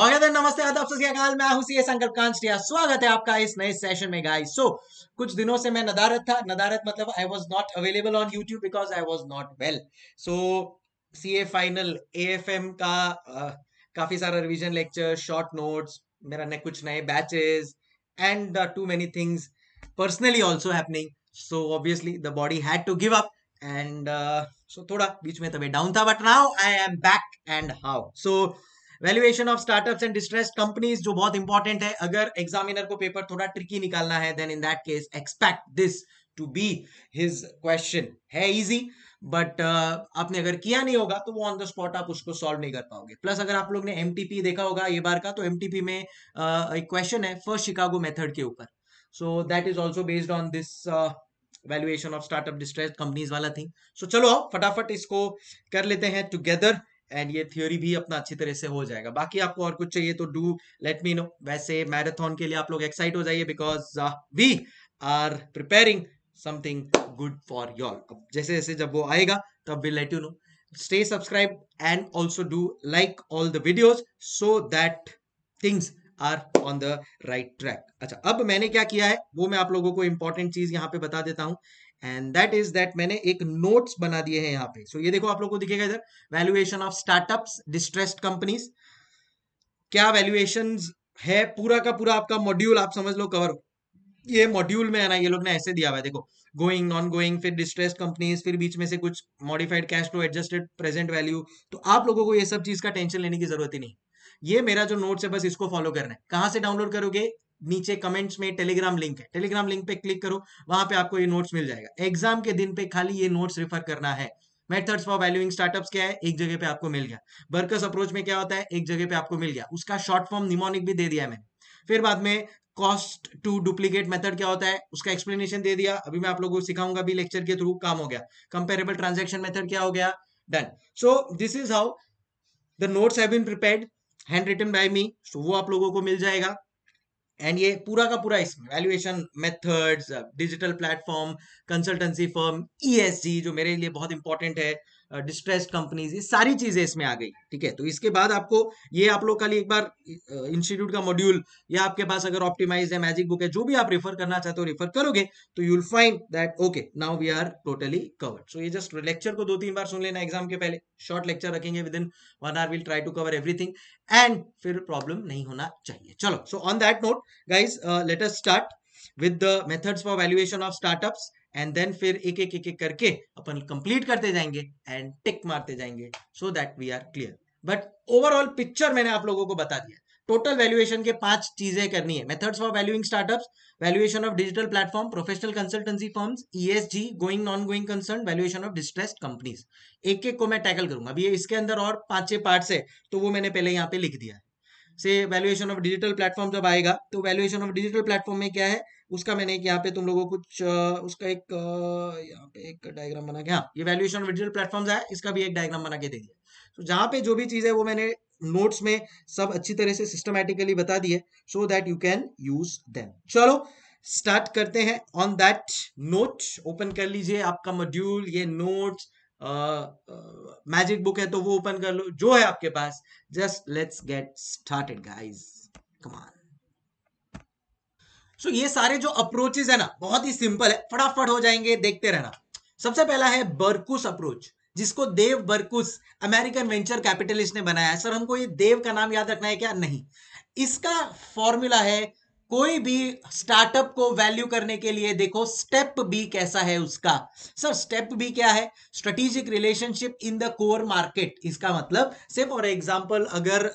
और okay, नमस्ते आदाब सत्याकाल मैं हूं सीए संकल्प कांस्टिया स्वागत है आपका इस नए सेशन में गाइस सो so, कुछ दिनों से मैं नदारत था नदारत मतलब I was not available on YouTube because I was not well so CA final AFM का आ, uh, काफी सारा रिवीजन लेक्चर शॉर्ट नोट्स मेरा ने कुछ नए batches and too many things personally also happening so obviously the body had to give up and so थोड़ा बीच में तबीयत डाउन था but now I am back and how so valuation of startup and distress companies जो बहुत important है अगर examiner को पेपर थोड़ा ट्रिकी निकालना है then in that case expect this to be his question है इजी बट uh, आपने अगर किया नहीं होगा तो वो ऑन द स्पॉट आप उसको सॉल्व नहीं कर पाओगे प्लस अगर आप लोग ने एम देखा होगा ये बार का तो एम में uh, एक क्वेश्चन है फर्स्ट शिकागो मेथड के ऊपर so that is also based on this valuation of startup distress companies वाला थिंग सो so, चलो फटाफट इसको कर लेते हैं टुगेदर एंड ये थ्योरी भी अपना अच्छी तरह से हो जाएगा बाकी आपको और कुछ चाहिए तो डू लेट मी नो वैसे मैराथन के लिए आप लोग एक्साइट हो जाइए because we are preparing something good for your अब जैसे जैसे जब वो आएगा तब we let you know stay subscribe and also do like all the videos so that things are on the right track अच्छा अब मैंने क्या किया है वो मैं आप लोगों को इंपॉर्टेंट चीज यहाँ पे बता देता हूँ एंड दैट इज दैट मैंने एक नोट्स बना दिए हैं यहाँ पे सो so, ये देखो आप लोग को दिखेगा इधर valuation of startup distressed companies क्या वैल्यूएशन है पूरा का पूरा आपका मॉड्यूल आप समझ लो कवर ये मॉड्यूल में है ना ये लोग ने ऐसे दिया हुआ है देखो गोइंग नॉन गोइंग फिर डिस्ट्रेस कंपनीज फिर बीच में से कुछ modified cash flow adjusted present value तो आप लोगों को ये सब चीज का टेंशन लेने की जरूरत ही नहीं ये मेरा जो नोट्स है बस इसको फॉलो करना है कहां से डाउनलोड करोगे नीचे कमेंट्स में टेलीग्राम लिंक है टेलीग्राम लिंक पे क्लिक करो वहां पे आपको ये नोट्स मिल जाएगा एग्जाम के दिन पे खाली ये नोट्स रिफर करना है मेथड्स फॉर वैल्यूइंग स्टार्टअप्स क्या है एक जगह पे आपको मिल गया बर्कस अप्रोच में क्या होता है एक जगह पे आपको मिल गया उसका शॉर्ट फॉर्म निमोनिक भी दे दिया मैंने फिर बाद में कॉस्ट टू डुप्लीकेट मेथड क्या होता है उसका एक्सप्लेनेशन दे दिया अभी मैं आप लोगों को सिखाऊंगा भी लेक्चर के थ्रू काम हो गया कंपेरेबल ट्रांजेक्शन मेथड क्या हो गया done so this is how the notes have been prepared hand written by me so वो आप लोगों को मिल जाएगा एंड ये पूरा का पूरा इसमें valuation methods digital platform consultancy firm ESG जो मेरे लिए बहुत इंपॉर्टेंट है डिस्ट्रेस्ड कंपनीज ये सारी चीजें इसमें आ गई ठीक है तो इसके बाद आपको ये आप लोग का लिए एक बार इंस्टीट्यूट का मॉड्यूल या आपके पास अगर ऑप्टिमाइज है मैजिक बुक है जो भी आप रेफर करना चाहते हो रेफर करोगे तो you'll find that okay now we are totally covered so ये जस्ट लेक्चर को दो तीन बार सुन लेना एग्जाम के पहले शॉर्ट लेक्चर रखेंगे within one hour will try to cover everything and फिर प्रॉब्लम नहीं होना चाहिए चलो so on that note guys let start with the methods for valuation of startups and then फिर एक एक एक एक करके अपन कंप्लीट करते जाएंगे एंड टिक मारते जाएंगे so that we are clear but overall picture मैंने आप लोगों को बता दिया टोटल वैल्यूएशन के पांच चीजें करनी है methods for valuing startups valuation of digital platform professional consultancy firms ESG going non going concern valuation of distressed companies एक एक को मैं टैकल करूंगा अभी इसके अंदर और पांच छह पार्ट्स है तो वो मैंने पहले यहाँ पे लिख दिया है से वैल्यूएशन ऑफ डिजिटल प्लेटफॉर्म जब आएगा तो वैल्यूएशन ऑफ डिजिटल प्लेटफॉर्म में क्या है उसका मैंने एक यहाँ पे तुम लोगों को कुछ उसका एक यहाँ पे एक डायग्राम बना के हाँ ये वैल्यूएशन डिजिटल प्लेटफॉर्म्स है इसका भी एक डायग्राम बना के दे दिया तो जहाँ पे जो भी चीज़ है वो मैंने नोट्स में सब अच्छी तरह से सिस्टमेटिकली बता दिए so that you can use them चलो स्टार्ट करते हैं ऑन दैट नोट ओपन कर लीजिए आपका मॉड्यूल ये नोट्स मैजिक बुक है तो वो ओपन कर लो जो है आपके पास just let's get started guys come on so ये सारे जो अप्रोचेज है ना बहुत ही सिंपल है फटाफट हो जाएंगे देखते रहना सबसे पहला है बर्कुस अप्रोच जिसको Dave Berkus American venture capitalist ने बनाया सर हमको ये देव का नाम याद रखना है क्या नहीं इसका फॉर्मूला है कोई भी स्टार्टअप को वैल्यू करने के लिए देखो स्टेप बी कैसा है उसका सर स्टेप बी क्या है strategic relationship in the core market इसका मतलब से फॉर एग्जांपल अगर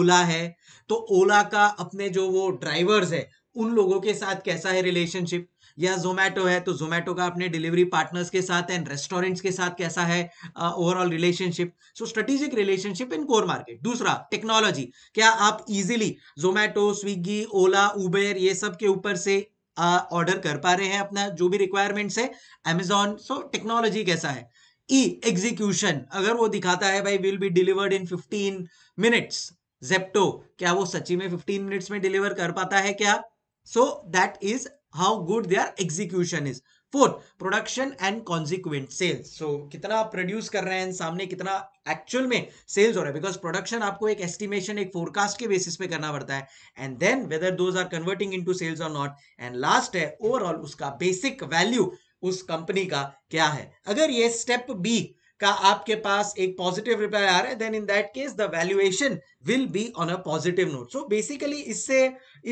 ओला है तो ओला का अपने जो वो ड्राइवर्स है उन लोगों के साथ कैसा है रिलेशनशिप या जोमेटो है तो जोमेटो का अपने डिलीवरी पार्टनर्स के साथ एंड रेस्टोरेंट्स के साथ कैसा है overall relationship so strategic relationship in core market दूसरा टेक्नोलॉजी क्या आप इजीली जोमेटो स्विगी ओला उबेर ये सब के ऊपर से ऑर्डर uh, कर पा रहे हैं अपना जो भी रिक्वायरमेंट्स है एमेजॉन सो टेक्नोलॉजी कैसा है ई e, एग्जीक्यूशन अगर वो दिखाता है भाई will be delivered in fifteen minutes Zepto क्या वो सची में फिफ्टीन मिनट्स में डिलीवर कर पाता है क्या So that is how good their execution is. Fourth production and consequent sales so कितना आप प्रोड्यूस कर रहे हैं सामने कितना एक्चुअल में सेल्स हो रहा है बिकॉज प्रोडक्शन आपको एक एस्टिमेशन एक फोरकास्ट के बेसिस पे करना पड़ता है and then whether those are converting into sales और नॉट एंड लास्ट है ओवरऑल उसका बेसिक वैल्यू उस कंपनी का क्या है अगर ये स्टेप बी का आपके पास एक पॉजिटिव रिप्लाई आ रहा है then in that case the valuation will be on a positive note so basically इससे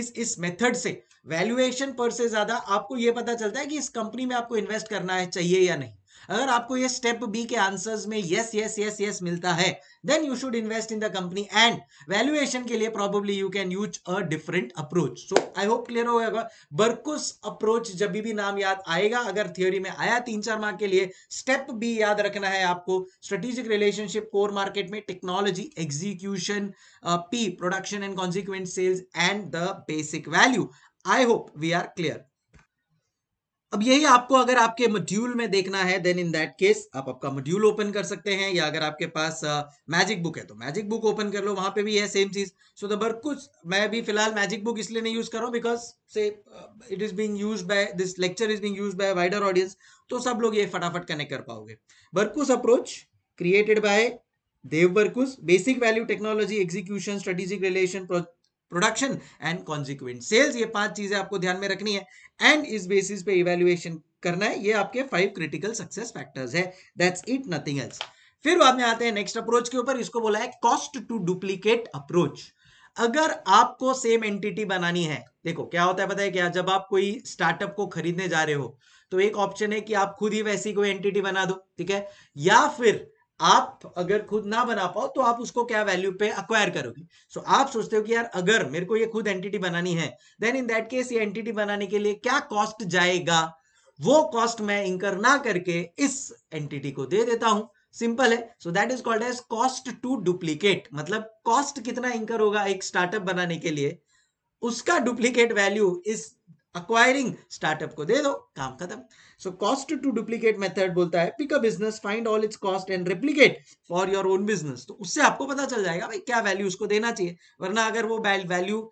इस इस मेथड से वैल्यूएशन पर से ज्यादा आपको यह पता चलता है कि इस कंपनी में आपको इन्वेस्ट करना है चाहिए या नहीं अगर आपको ये स्टेप बी के आंसर्स में यस यस यस यस मिलता है then you should invest in the company and valuation के लिए probably you can use a different approach so I hope clear हो गया बर्कुस अप्रोच जब भी नाम याद आएगा अगर थ्योरी में आया तीन चार मार्क के लिए स्टेप बी याद रखना है आपको स्ट्रेटेजिक रिलेशनशिप कोर मार्केट में technology execution P production and consequent sales and the basic value I hope we are clear अब यही आपको अगर आपके मॉड्यूल में देखना है देन इन दैट केस आप आपका मॉड्यूल ओपन कर सकते हैं या अगर आपके पास मैजिक uh, बुक है तो मैजिक बुक ओपन कर लो वहां पे भी है सेम चीज सो दर कुछ मैं भी फिलहाल मैजिक बुक इसलिए नहीं यूज कर रहा हूँ बिकॉज से it is being use by this lecture is being use by wider audience तो सब लोग ये फटाफट कनेक्ट कर पाओगे Berkus approach created by Dave Berkus basic value technology execution strategic relation production and consequent sales ये पांच चीजें आपको ध्यान में रखनी है एंड इस बेसिस पे इवेल्युएशन करना है ये आपके फाइव क्रिटिकल सक्सेस फैक्टर्स है दैट्स इट नथिंग एल्स फिर बाद में आते हैं नेक्स्ट अप्रोच के ऊपर इसको बोला है कॉस्ट टू डुप्लीकेट अप्रोच अगर आपको सेम एंटिटी बनानी है देखो क्या होता है पता है क्या जब आप कोई स्टार्टअप को खरीदने जा रहे हो तो एक ऑप्शन है कि आप खुद ही वैसी कोई एंटिटी बना दो ठीक है या फिर आप अगर खुद ना बना पाओ तो आप उसको क्या वैल्यू पे अक्वायर करोगे सो so, आप सोचते हो कि यार अगर मेरे को ये खुद एंटिटी बनानी है देन इन दैट केस ये एंटिटी बनाने के लिए क्या कॉस्ट जाएगा वो कॉस्ट मैं इंकर ना करके इस एंटिटी को दे देता हूं सिंपल है so that is called as cost to duplicate मतलब कॉस्ट कितना इंकर होगा एक स्टार्टअप बनाने के लिए उसका डुप्लीकेट वैल्यू इस अक्वायरिंग स्टार्टअप को दे दो काम खत्म so cost to duplicate method बोलता है pick a business find all its cost and replicate for your own business तो उससे आपको पता चल जाएगा भाई क्या वैल्यू उसको देना चाहिए वरना अगर वो वैल्यू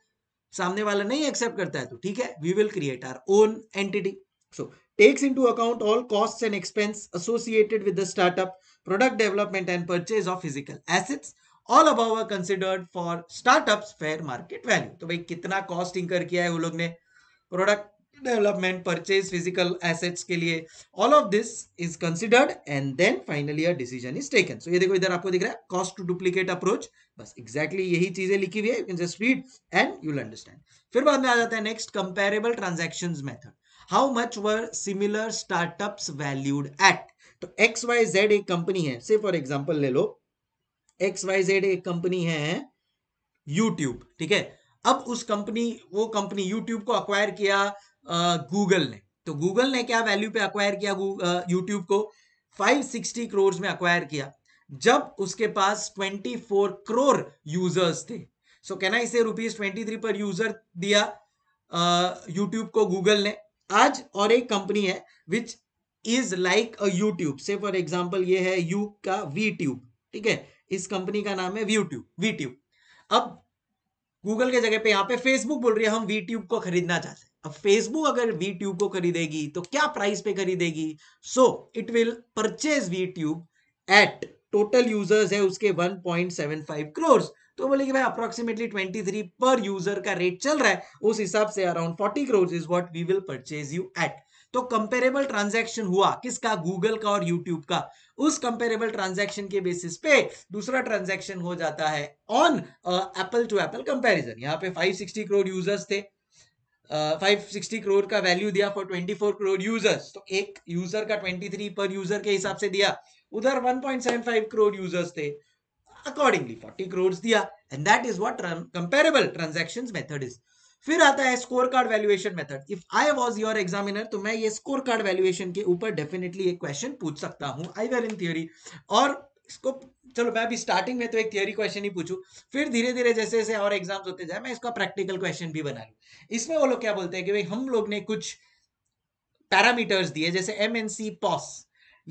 सामने वाला नहीं एक्सेप्ट करता है तो ठीक है we will create our own entity so takes into account all cost and expense associated with the startup product development and purchase of physical assets All above are considered for startups fair market value. तो भाई कितना cost incur किया है वो लोग ने product development purchase physical assets के लिए all of this is considered and then finally decision is taken so ये देखो इधर आपको दिख रहा है कॉस्ट टू डुप्लीकेट अप्रोच बस एक्जैक्टली exactly यही चीजें लिखी हुई है you can just read and you'll understand फिर बाद में आ जाता है next comparable transaction method how much were similar startup valued at तो एक्स वाई जेड एक कंपनी है से फॉर एग्जाम्पल ले लो एक्स वाई जेड एक कंपनी है यूट्यूब ठीक है अब उस कंपनी वो कंपनी यूट्यूब को अक्वायर किया गूगल ने तो गूगल ने क्या वैल्यू पे अक्वायर किया यूट्यूब को 560 करोड़ में अक्वायर किया जब उसके पास 24 करोड़ यूजर्स थे सो कहना इसे रुपीज ट्वेंटी पर यूजर दिया यूट्यूब को गूगल ने आज और एक कंपनी है which is like a YouTube से फॉर एग्जाम्पल ये है यू का वी ट्यूब ठीक है इस कंपनी का नाम है वी ट्यूब वी ट्यूब अब गूगल के जगह पे यहाँ पे फेसबुक बोल रही है हम वीट्यूब को खरीदना चाहते हैं अब फेसबुक अगर वीट्यूब को खरीदेगी तो क्या प्राइस पे खरीदेगी so it will purchase WeTube at total users है उसके 1.75 करोड़ तो बोले कि भाई अप्रोक्सीमेटली 23 पर यूजर का रेट चल रहा है उस हिसाब से around 40 crore is what we will purchase you at तो कंपेरेबल ट्रांजैक्शन हुआ किसका गूगल का और यूट्यूब का उस कंपेरेबल ट्रांजैक्शन के बेसिस पे दूसरा ट्रांजैक्शन हो जाता है on apple to apple comparison यहाँ पे 560 करोड़ यूजर्स थे फाइव सिक्सटी करोड़ का वैल्यू दिया for twenty four crore users तो एक यूजर का ट्वेंटी थ्री पर यूजर के हिसाब से दिया उधर one point seven five crore users थे अकॉर्डिंगली फोर्टी करोड़ दिया and that is what comparable transaction method is फिर आता है score card valuation method if I was your examiner तो मैं ये स्कोर कार्ड वैल्यूएशन के ऊपर डेफिनेटली एक क्वेश्चन पूछ सकता हूँ आई वेल इन थियोरी और इसको चलो मैं अभी स्टार्टिंग में तो एक थियोरी क्वेश्चन ही पूछू फिर धीरे धीरे जैसे जैसे और एग्जाम्स होते जाए मैं इसका प्रैक्टिकल क्वेश्चन भी बना लू इसमें वो लोग क्या बोलते हैं कि भाई हम लोग ने कुछ पैरामीटर्स दिए जैसे एम एन सी पॉस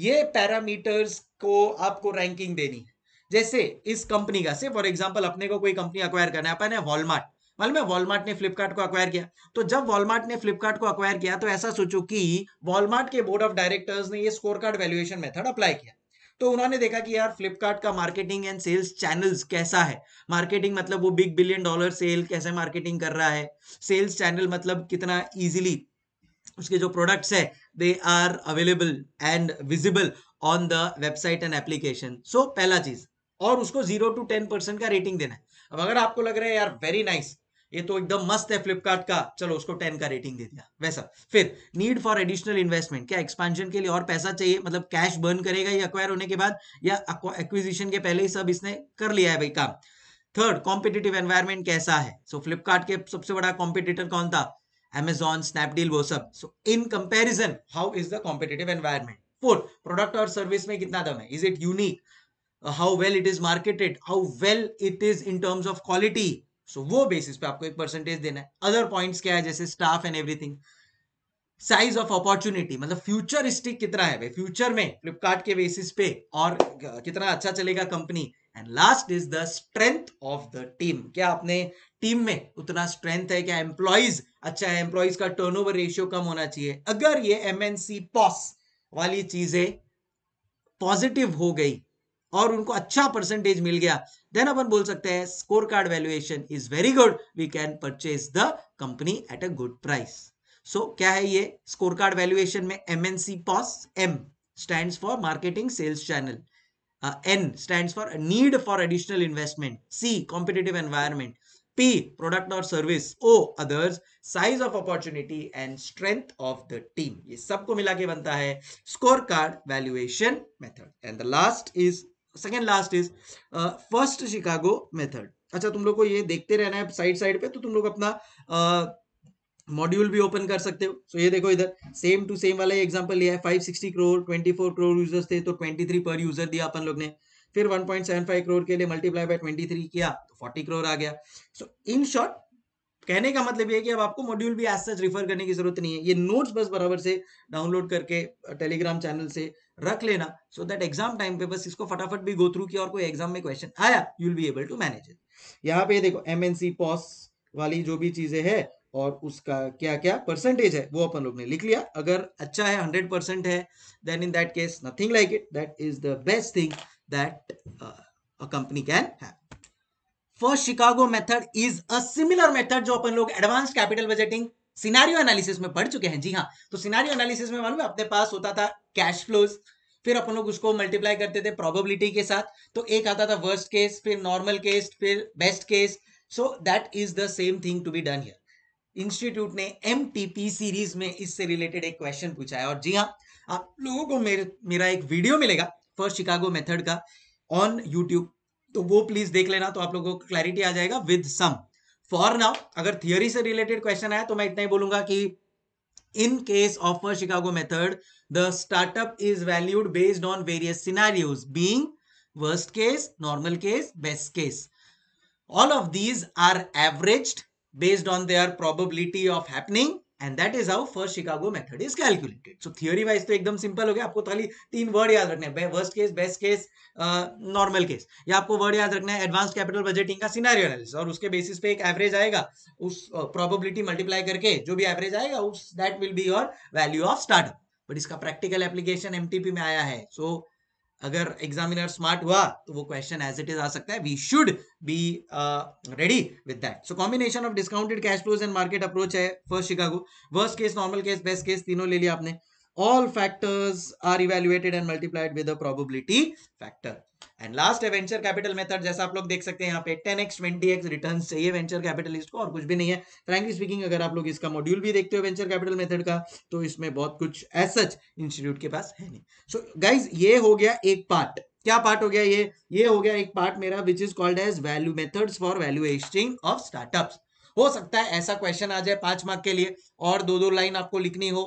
ये पैरामीटर्स को आपको रैंकिंग देनी है जैसे इस कंपनी का से फॉर एग्जाम्पल अपने को कोई कंपनी अक्वायर करना है अपन है वॉलमार्ट मालूम है वॉलमार्ट ने फ्लिपकार्ट को अक्वायर किया तो जब वॉलमार्ट ने फ्लिपकार्ट को अक्वायर किया तो ऐसा सोचो कि वॉलमार्ट के बोर्ड ऑफ डायरेक्टर्स ने ये score card valuation method apply किया तो उन्होंने देखा कि यार फ्लिपकार्ट का मार्केटिंग एंड सेल्स चैनल्स कैसा है मार्केटिंग मतलब वो बिग बिलियन डॉलर सेल कैसे मार्केटिंग कर रहा है सेल्स चैनल मतलब कितना इजिली उसके जो प्रोडक्ट्स है they are available and visible on the website and application so पहला चीज और उसको जीरो टू टेन परसेंट का रेटिंग देना है अब अगर आपको लग रहा है यार वेरी नाइस nice, ये तो एकदम मस्त है फ्लिपकार्ट का चलो उसको टेन का रेटिंग दे दिया वैसा फिर नीड फॉर एडिशनल इन्वेस्टमेंट क्या एक्सपांशन के लिए और पैसा चाहिए मतलब कैश बर्न करेगा ये अक्वायर होने के बाद या एक्विजिशन के पहले ही सब इसने कर लिया है भाई काम थर्ड कॉम्पिटेटिव एनवायरमेंट कैसा है सो so, फ्लिपकार्ट के सबसे बड़ा कॉम्पिटिटर कौन था एमेजॉन स्नैपडील वो सब so in comparison how is the competitive environment fourth product और सर्विस में कितना दम है is it unique how well it is marketed how well it is in terms of quality so so, वो basis पे आपको एक परसेंटेज देना है अदर पॉइंट्स क्या है जैसे staff and everything size of opportunity मतलब फ्यूचरिस्टिक कितना है भाई फ्यूचर में फ्लिपकार्ट के बेसिस पे और कितना अच्छा चलेगा company and last is the strength of the team क्या अपने टीम में उतना स्ट्रेंथ है क्या एम्प्लॉयज अच्छा है एम्प्लॉयज का टर्नओवर रेशियो कम होना चाहिए अगर ये एम एन सी पॉस वाली चीजें पॉजिटिव हो गई और उनको अच्छा परसेंटेज मिल गया देन अपन बोल सकते हैं score card valuation is very good we can purchase the company at a good price so क्या है ये स्कोर कार्ड वैल्यूएशन में M N C P O S M stand for marketing sales channel N stand for need for additional investment C competitive environment P product और service O others size of opportunity and strength of the team ये सबको मिला के बनता है score card valuation method and the last is second last is first Chicago method अच्छा तुम लोग को ये देखते रहना है साइड साइड पे तो तुम लोग अपना मॉड्यूल uh, भी ओपन कर सकते हो सो so, ये देखो इधर सेम टू सेम वाला एग्जांपल लिया है 560 करोड़ 24 करोड़ यूजर्स थे तो 23 पर यूजर दिया अपन लोग ने फिर 1.75 करोड़ के लिए मल्टीप्लाई बाय 23 किया तो 40 करोड़ आ गया सो इन शॉर्ट कहने का मतलब ये कि अब आपको मॉड्यूल भी आज सच रिफर करने की जरूरत नहीं है ये नोट्स बस बराबर से डाउनलोड करके टेलीग्राम चैनल से रख लेना सो दैट एग्जाम टाइम पे बस इसको फटाफट भी गो थ्रू किया और कोई एग्जाम में क्वेश्चन आया you will be able to manage it यहाँ पे देखो एमएनसी पॉस वाली जो भी चीजें है और उसका क्या क्या परसेंटेज है वो अपन लोग ने लिख लिया अगर अच्छा है हंड्रेड परसेंट है then in that case nothing like it that is the best thing that a company can have first Chicago method is a similar method जो अपन लोग advance capital budgeting scenario analysis में पढ़ चुके हैं जी हाँ तो सिनारियो एनालिसिस में मालूम है अपने पास होता था कैश फ्लोज फिर अपन लोग उसको मल्टीप्लाई करते थे प्रोबेबिलिटी के साथ तो एक आता था वर्स्ट केस फिर नॉर्मल केस फिर best case so that is the same thing to be done here institute ने एम सीरीज में इससे रिलेटेड एक क्वेश्चन पूछा है और जी हाँ आप लोगों को मेरे मेरा एक वीडियो मिलेगा फर्स्ट शिकागो मेथड का ऑन यूट्यूब तो वो प्लीज देख लेना तो आप लोगों को क्लैरिटी आ जाएगा विद सम फॉर नाउ अगर थियोरी से रिलेटेड क्वेश्चन आया तो मैं इतना ही बोलूंगा कि in case of Chicago method the startup is valued based on various scenarios being worst case normal case best case all of these are averaged based on their probability of happening and that is how first Chicago method is calculated so theory wise तो एकदम simple हो गया आपको तो खाली तीन word याद रखने हैं worst case best case normal case या आपको वर्ड याद रखना है एडवांस कैपिटल बजटिंग का सिनारियो एनालिसिस और उसके बेसिस पे एक एवरेज आएगा उस प्रोबेबिलिटी uh, मल्टीप्लाई करके जो भी एवरेज आएगा उस that will be your value of startup but इसका प्रैक्टिकल एप्लीकेशन एमटीपी में आया है सो so, अगर एग्जामिनर स्मार्ट हुआ तो वो क्वेश्चन एज इट इज आ सकता है we should be ready with that so combination of discounted cash flows and market approach है first Chicago worst case normal case best case तीनों ले लिया आपने all factors are evaluated and multiplied with the factor and last है venture capital method जैसा आप लोग देख सकते हैं यहाँ पे ten X twenty X return चाहिए वेंचर कैपिटलिस्ट को और कुछ भी नहीं है फ्रेंकली स्पीकिंग अगर आप लोग इसका मॉड्यूल भी देखते हो वेंचर कैपिटल मेथड का तो इसमें बहुत कुछ एज सच इंस्टीट्यूट के पास है नहीं सो so, गाइज ये हो गया एक पार्ट क्या पार्ट हो गया ये ये हो गया एक पार्ट मेरा which is called as value method for value valuation of startup हो सकता है ऐसा क्वेश्चन आ जाए पांच मार्क के लिए और दो दो लाइन आपको लिखनी हो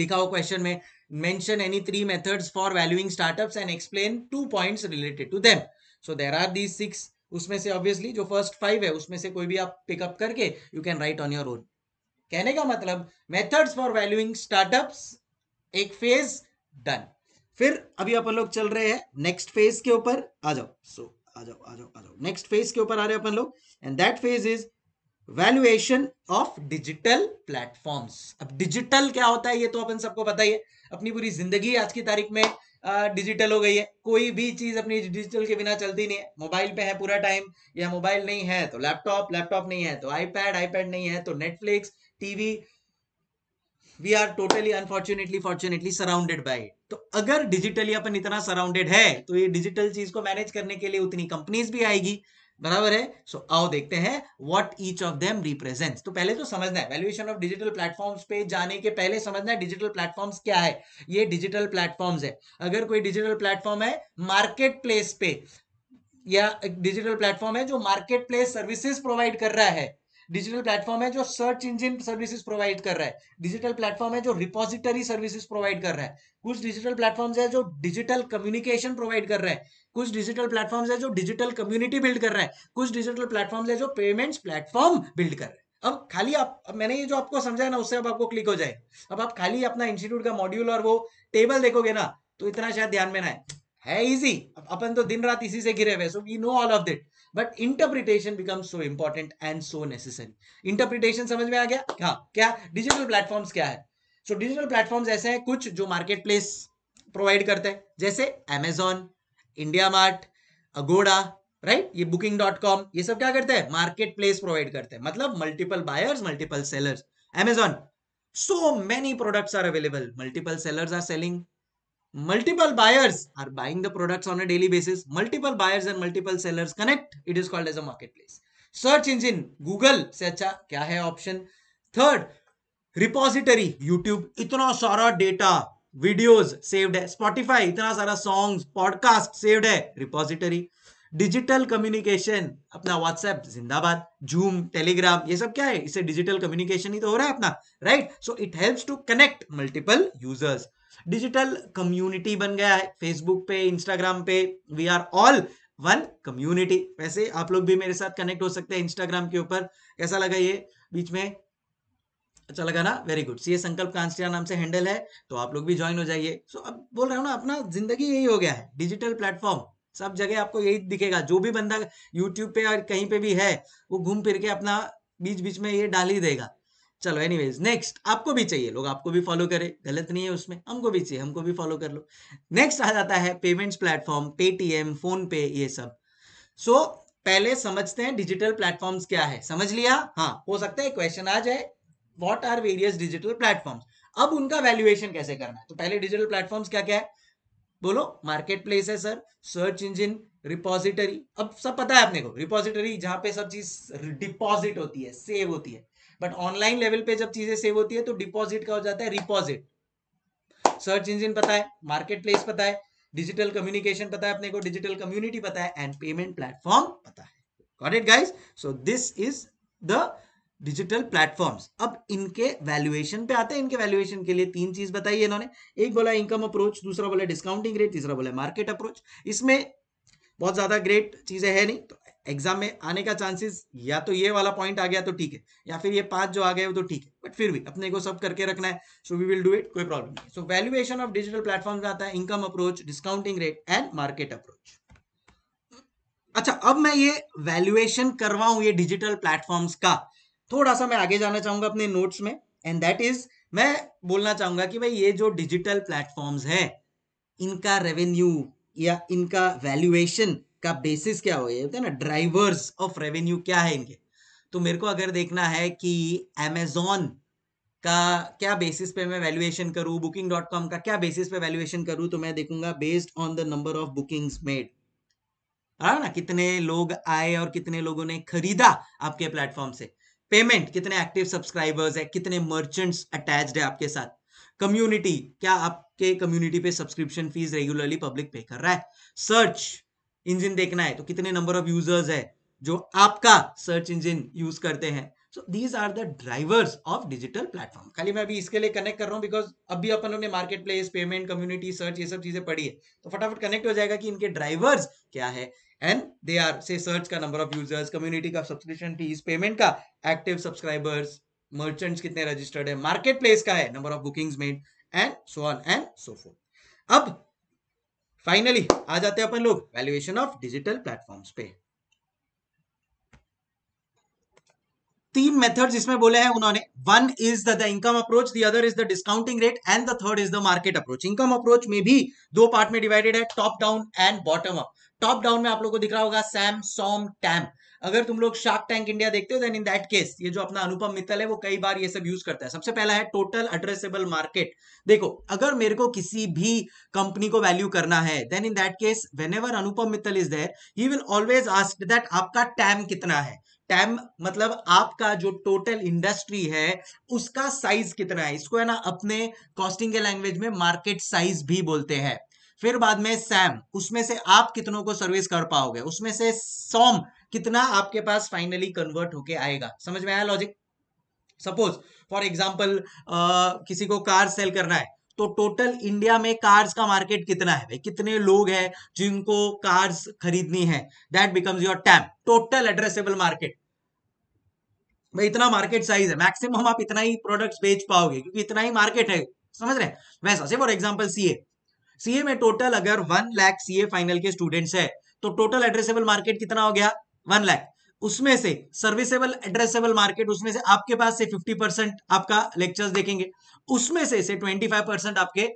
लिखा हो क्वेश्चन में mention any three methods for valuing startups and explain two points related to them so there are these six उसमें से ऑब्वियसली जो फर्स्ट फाइव है उसमें से कोई भी आप पिकअप करके you can write on your own कहने का मतलब मेथड्स फॉर वैल्यूइंग स्टार्टअप्स एक फेज डन फिर अभी अपन लोग चल रहे हैं नेक्स्ट फेज के ऊपर आ जाओ सो so, आ जाओ आ जाओ आ जाओ नेक्स्ट फेज के ऊपर आ रहे हैं अपन लोग and that phase is valuation of digital platforms अब डिजिटल क्या होता है ये तो अपन सबको पता ही है अपनी पूरी जिंदगी आज की तारीख में डिजिटल हो गई है कोई भी चीज अपनी डिजिटल के बिना चलती नहीं है मोबाइल पे है पूरा टाइम या मोबाइल नहीं है तो लैपटॉप लैपटॉप नहीं है तो आईपैड आईपैड नहीं है तो Netflix TV we are totally unfortunately fortunately surrounded by तो अगर डिजिटली अपन इतना सराउंडेड है तो ये डिजिटल चीज को मैनेज करने के लिए उतनी कंपनीज भी आएगी बराबर है सो so, आओ देखते हैं what each of them represents तो पहले तो समझना है वैल्यूएशन ऑफ डिजिटल प्लेटफॉर्म्स पे जाने के पहले समझना है डिजिटल प्लेटफॉर्म्स क्या है ये डिजिटल प्लेटफॉर्म्स है अगर कोई डिजिटल प्लेटफॉर्म है मार्केट प्लेस पे या डिजिटल प्लेटफॉर्म है जो मार्केट प्लेस सर्विसेज प्रोवाइड कर रहा है डिजिटल प्लेटफॉर्म है जो सर्च इंजिन सर्विसेज प्रोवाइड कर रहा है डिजिटल प्लेटफॉर्म है जो रिपोजिटरी सर्विसेज प्रोवाइड कर रहा है कुछ डिजिटल प्लेटफॉर्म्स है जो डिजिटल कम्युनिकेशन प्रोवाइड कर रहे हैं कुछ डिजिटल प्लेटफॉर्म्स है जो डिजिटल कम्युनिटी बिल्ड कर रहा है कुछ डिजिटल प्लेटफॉर्म्स है जो पेमेंट्स प्लेटफॉर्म बिल्ड कर रहे हैं अब खाली आप अब मैंने ये जो आपको समझाया ना उससे अब आपको क्लिक हो जाए अब आप खाली अपना इंस्टीट्यूट का मॉड्यूल और वो टेबल देखोगे ना तो इतना शायद ध्यान में ना है इजी अपन तो दिन रात इसी से घिरे हुए so we know all of this but interpretation become so important and so necessary interpretation समझ में आ गया हाँ क्या डिजिटल प्लेटफॉर्म्स क्या है सो डिजिटल प्लेटफॉर्म्स ऐसे हैं कुछ जो मार्केट प्लेस प्रोवाइड करते हैं जैसे Amazon India Mart Agoda right ये बुकिंग डॉट कॉम ये सब क्या करते हैं मार्केट प्लेस प्रोवाइड करते हैं मतलब multiple buyers multiple sellers Amazon so many products are available multiple sellers are selling multiple buyers are buying the products on a daily basis multiple buyers and multiple sellers connect it is called as a marketplace search engine google se acha kya hai option third repository youtube itna sara data videos saved hai spotify itna sara songs podcast saved hai repository digital communication अपना WhatsApp जिंदाबाद Zoom Telegram ये सब क्या है इसे digital communication ही तो हो रहा है अपना right so it helps to connect multiple users digital community बन गया है फेसबुक पे इंस्टाग्राम पे we are all one community वैसे आप लोग भी मेरे साथ कनेक्ट हो सकते हैं इंस्टाग्राम के ऊपर कैसा लगा ये बीच में अच्छा लगा ना वेरी गुड सीए संकल्प कांस्टिया नाम से हैंडल है तो आप लोग भी ज्वाइन हो जाइए सो so, अब बोल रहा हूँ ना अपना जिंदगी यही हो गया है डिजिटल प्लेटफॉर्म सब जगह आपको यही दिखेगा जो भी बंदा यूट्यूब पे और कहीं पे भी है वो घूम फिर के अपना बीच बीच में ये डाल ही देगा चलो एनीवेज नेक्स्ट आपको भी चाहिए लोग आपको भी फॉलो करें गलत नहीं है उसमें हमको भी चाहिए हमको भी फॉलो कर लो नेक्स्ट आ जाता है पेमेंट्स प्लेटफॉर्म पेटीएम फोन पे ये सब सो so, पहले समझते हैं डिजिटल प्लेटफॉर्म्स क्या है समझ लिया हाँ हो सकता है क्वेश्चन आ जाए what are various digital platforms अब उनका वैल्यूएशन कैसे करना है तो पहले डिजिटल प्लेटफॉर्म्स क्या क्या है बोलो मार्केट प्लेस है सर सर्च इंजिन रिपोजिटरी अब सब पता है अपने को रिपोजिटरी जहां पे सब चीज डिपॉजिट होती है सेव होती है बट ऑनलाइन लेवल पे जब चीजें सेव होती है तो डिपॉजिट का हो जाता है रिपॉजिट सर्च इंजिन पता है मार्केट प्लेस पता है डिजिटल कम्युनिकेशन पता है अपने को डिजिटल कम्युनिटी पता है एंड पेमेंट प्लेटफॉर्म पता है got it guys so this is the digital platforms अब इनके वैल्यूएशन पे आते हैं इनके वैल्यूएशन के लिए तीन चीज बताई है इन्होंने एक बोला इनकम अप्रोच दूसरा बोला डिस्काउंटिंग रेट तीसरा बोला मार्केट अप्रोच इसमें बहुत ज्यादा ग्रेट चीजें है नहीं तो एग्जाम में आने का चांसेस या तो ये वाला पॉइंट आ गया तो ठीक है या फिर ये पांच जो आ गए वो तो ठीक है बट फिर भी अपने को सब करके रखना है so we will do it कोई प्रॉब्लम नहीं so valuation of digital platform में आता है income approach discounting rate and market approach अच्छा अब मैं ये वैल्यूएशन करवाऊं ये डिजिटल प्लेटफॉर्म्स का थोड़ा सा मैं आगे जाना चाहूंगा अपने नोट्स में एंड दैट इज मैं बोलना चाहूंगा कि भाई ये जो डिजिटल प्लेटफॉर्म्स है इनका रेवेन्यू या इनका वैल्यूएशन का बेसिस क्या हो ये ना ड्राइवर्स ऑफ रेवेन्यू क्या है इनके तो मेरे को अगर देखना है कि अमेजोन का क्या बेसिस पे मैं वैल्यूएशन करूँ बुकिंग डॉट कॉम का क्या बेसिस पे वैल्यूएशन करूँ तो मैं देखूंगा based on the number of bookings made है ना कितने लोग आए और कितने लोगों ने खरीदा आपके प्लेटफॉर्म से पेमेंट कितने एक्टिव सब्सक्राइबर्स है कितने मर्चेंट्स अटैच्ड है आपके साथ कम्युनिटी क्या आपके कम्युनिटी पे सब्सक्रिप्शन फीस रेगुलरली पब्लिक पे कर रहा है सर्च इंजिन देखना है तो कितने नंबर ऑफ यूजर्स है जो आपका सर्च इंजिन यूज करते हैं so these are the drivers of digital platform खाली मैं अभी इसके लिए कनेक्ट कर रहा हूँ बिकॉज अभी अपन ने market place payment community search ये सब चीजें पढ़ी है तो फटाफट कनेक्ट हो जाएगा कि इनके ड्राइवर्स क्या है एंड दे आर से सर्च का नंबर ऑफ यूजर्स कम्युनिटी का सब्सक्रिप्शन फीस पेमेंट का एक्टिव सब्सक्राइबर्स मर्चेंट्स कितने रजिस्टर्ड है मार्केट प्लेस का है number of bookings made and so on and so forth अब फाइनली आ जाते हैं अपन लोग वैल्यूएशन ऑफ डिजिटल प्लेटफॉर्म्स पे तीन मेथड जिसमें बोले हैं उन्होंने one is the income approach the other is the discounting rate and the third is the market approach income approach में भी दो पार्ट में डिवाइडेड है top down and bottom up top down में आप लोगों को दिख रहा होगा सैम सॉम टैम अगर तुम लोग शार्क टैंक इंडिया देखते हो देन इन दैट केस ये जो अपना अनुपम मित्तल है वो कई बार ये सब यूज करता है सबसे पहला है टोटल एड्रेसेबल मार्केट देखो अगर मेरे को किसी भी कंपनी को वैल्यू करना है then in that case whenever Anupam Mittal is there he will always ask that आपका टैम कितना है टैम मतलब आपका जो टोटल इंडस्ट्री है उसका साइज कितना है इसको है ना अपने कॉस्टिंग के लैंग्वेज में मार्केट साइज भी बोलते हैं फिर बाद में सैम उसमें से आप कितनों को सर्विस कर पाओगे उसमें से सॉम कितना आपके पास फाइनली कन्वर्ट होके आएगा समझ में आया लॉजिक सपोज फॉर एग्जाम्पल किसी को कार सेल करना है तो टोटल इंडिया में कार्स का मार्केट कितना है भाई कितने लोग हैं जिनको कार्स खरीदनी है that becomes your TAM total addressable market भाई इतना मार्केट साइज है मैक्सिमम आप इतना ही प्रोडक्ट्स बेच पाओगे क्योंकि इतना ही मार्केट है समझ रहे हैं वैसा से फॉर एग्जाम्पल सीए सीए में टोटल अगर वन लैख सीए फाइनल के स्टूडेंट्स है तो टोटल एड्रेसेबल मार्केट कितना हो गया वन लैख उसमें से सर्विसेबल एड्रेसेबल मार्केट उसमें से आपके पास से 50 परसेंट आपका लेक्चर्स देखेंगे उसमें से से 25 परसेंट आपके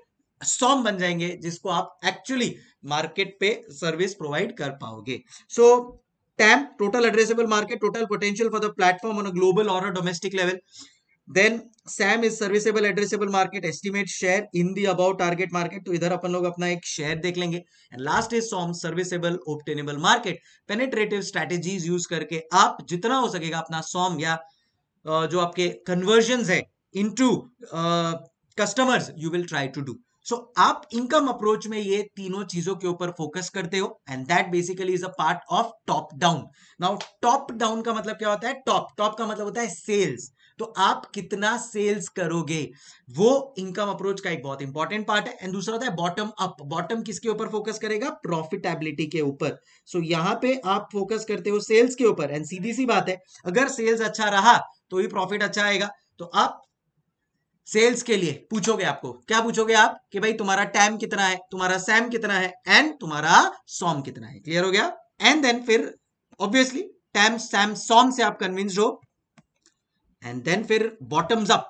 सॉम बन जाएंगे जिसको आप एक्चुअली मार्केट पे सर्विस प्रोवाइड कर पाओगे so TAM total addressable market total potential for the platform on global और domestic level then SAM is serviceable addressable market estimate share in the about target market तो इधर अपन लोग अपना एक शेयर देख लेंगे and last is SOM serviceable obtainable market penetrative strategies use करके आप जितना हो सकेगा अपना सॉम या जो आपके कन्वर्जन है into customers you will try to do so आप इनकम अप्रोच में ये तीनों चीजों के ऊपर फोकस करते हो and that basically is a part of top down now top down का मतलब क्या होता है टॉप टॉप का मतलब होता है सेल्स तो आप कितना सेल्स करोगे वो इनकम अप्रोच का एक बहुत इंपॉर्टेंट पार्ट है एंड दूसरा होता है बॉटम अप बॉटम किसके ऊपर फोकस करेगा प्रॉफिटेबिलिटी के ऊपर सो so, यहां पे आप फोकस करते हो सेल्स के ऊपर एंड सीधी सी बात है अगर सेल्स अच्छा रहा तो ही प्रॉफिट अच्छा आएगा तो आप सेल्स के लिए पूछोगे आपको क्या पूछोगे आप कि भाई तुम्हारा टैम कितना है तुम्हारा सैम कितना है एंड तुम्हारा सॉम कितना है क्लियर हो गया एंड देन फिर ऑब्वियसली टैम सैम सॉम से आप कन्विंस हो एंड देन फिर बॉटम्स अप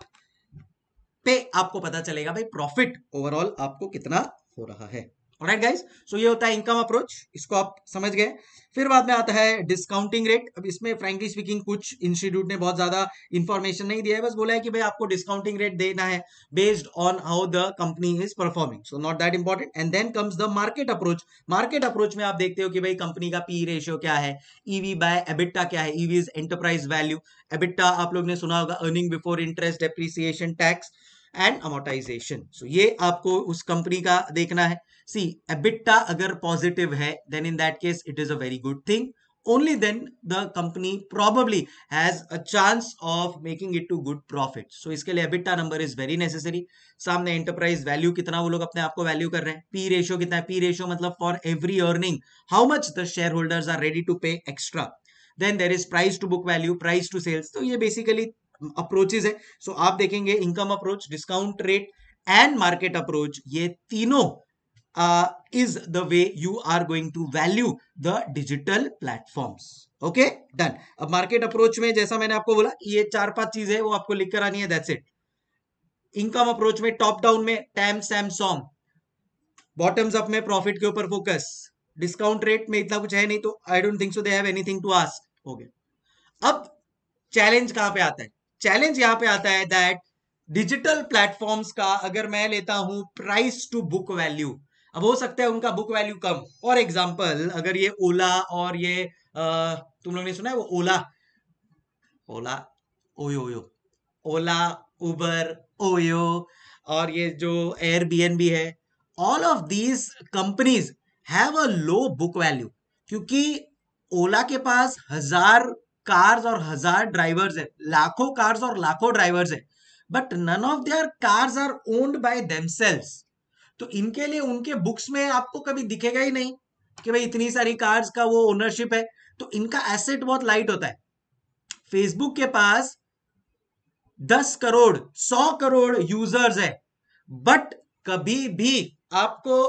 पे आपको पता चलेगा भाई प्रॉफिट ओवरऑल आपको कितना हो रहा है राइट गाइज सो ये होता है इनकम अप्रोच इसको आप समझ गए फिर बाद में आता है डिस्काउंटिंग रेट अब इसमें फ्रेंकली स्पीकिंग कुछ इंस्टीट्यूट ने बहुत ज्यादा इन्फॉर्मेशन नहीं दिया है बस बोला है कि भाई आपको डिस्काउंटिंग रेट देना है based on how the company is performing so not that important and then comes the market approach market approach में आप देखते हो कि भाई कंपनी का पी रेशियो क्या है ईवी बाय एबिट्टा क्या है EV is enterprise value EBITDA आप लोग ने सुना होगा earning before interest appreciation tax and amortization so ये आपको उस कंपनी का देखना है see ebitda agar positive hai then in that case it is a very good thing only then the company probably has a chance of making it to good profit so iske liye ebitda number is very necessary samne enterprise value kitna wo log apne aap ko value kar rahe hain p ratio kitna hai p ratio matlab for every earning how much the shareholders are ready to pay extra then there is price to book value price to sales so ye basically approaches hai so, aap dekhenge income approach discount rate and market approach ye तीनों uh, is the way you are going to value the digital platforms okay done अब market approach में जैसा मैंने आपको बोला ये चार पांच चीज है वो आपको लिख कर आनी है दैट्स इट इनकम अप्रोच में टॉप डाउन में TAM SAM SOM bottoms up में प्रॉफिट के ऊपर फोकस डिस्काउंट रेट में इतना कुछ है नहीं तो I don't think so they have anything to ask हो गया अब चैलेंज कहां पे आता है चैलेंज यहां पे आता है दैट डिजिटल प्लेटफॉर्म्स का अगर मैं लेता हूं प्राइस टू बुक वैल्यू अब हो सकता है उनका बुक वैल्यू कम फॉर एग्जाम्पल अगर ये ओला और ये आ, तुम लोग ने सुना है वो ओला ओला ओयो ओयो ओला उबर ओयो और ये जो एयर बी है all of these companies have a low book value क्योंकि ओला के पास हजार कार्स और हजार ड्राइवर्स है लाखों कार्स और लाखों ड्राइवर्स है but none of their cars are owned by themselves तो इनके लिए उनके बुक्स में आपको कभी दिखेगा ही नहीं कि भाई इतनी सारी कार्स का वो ओनरशिप है तो इनका एसेट बहुत लाइट होता है फेसबुक के पास दस करोड़ सौ करोड़ यूजर्स है बट कभी भी आपको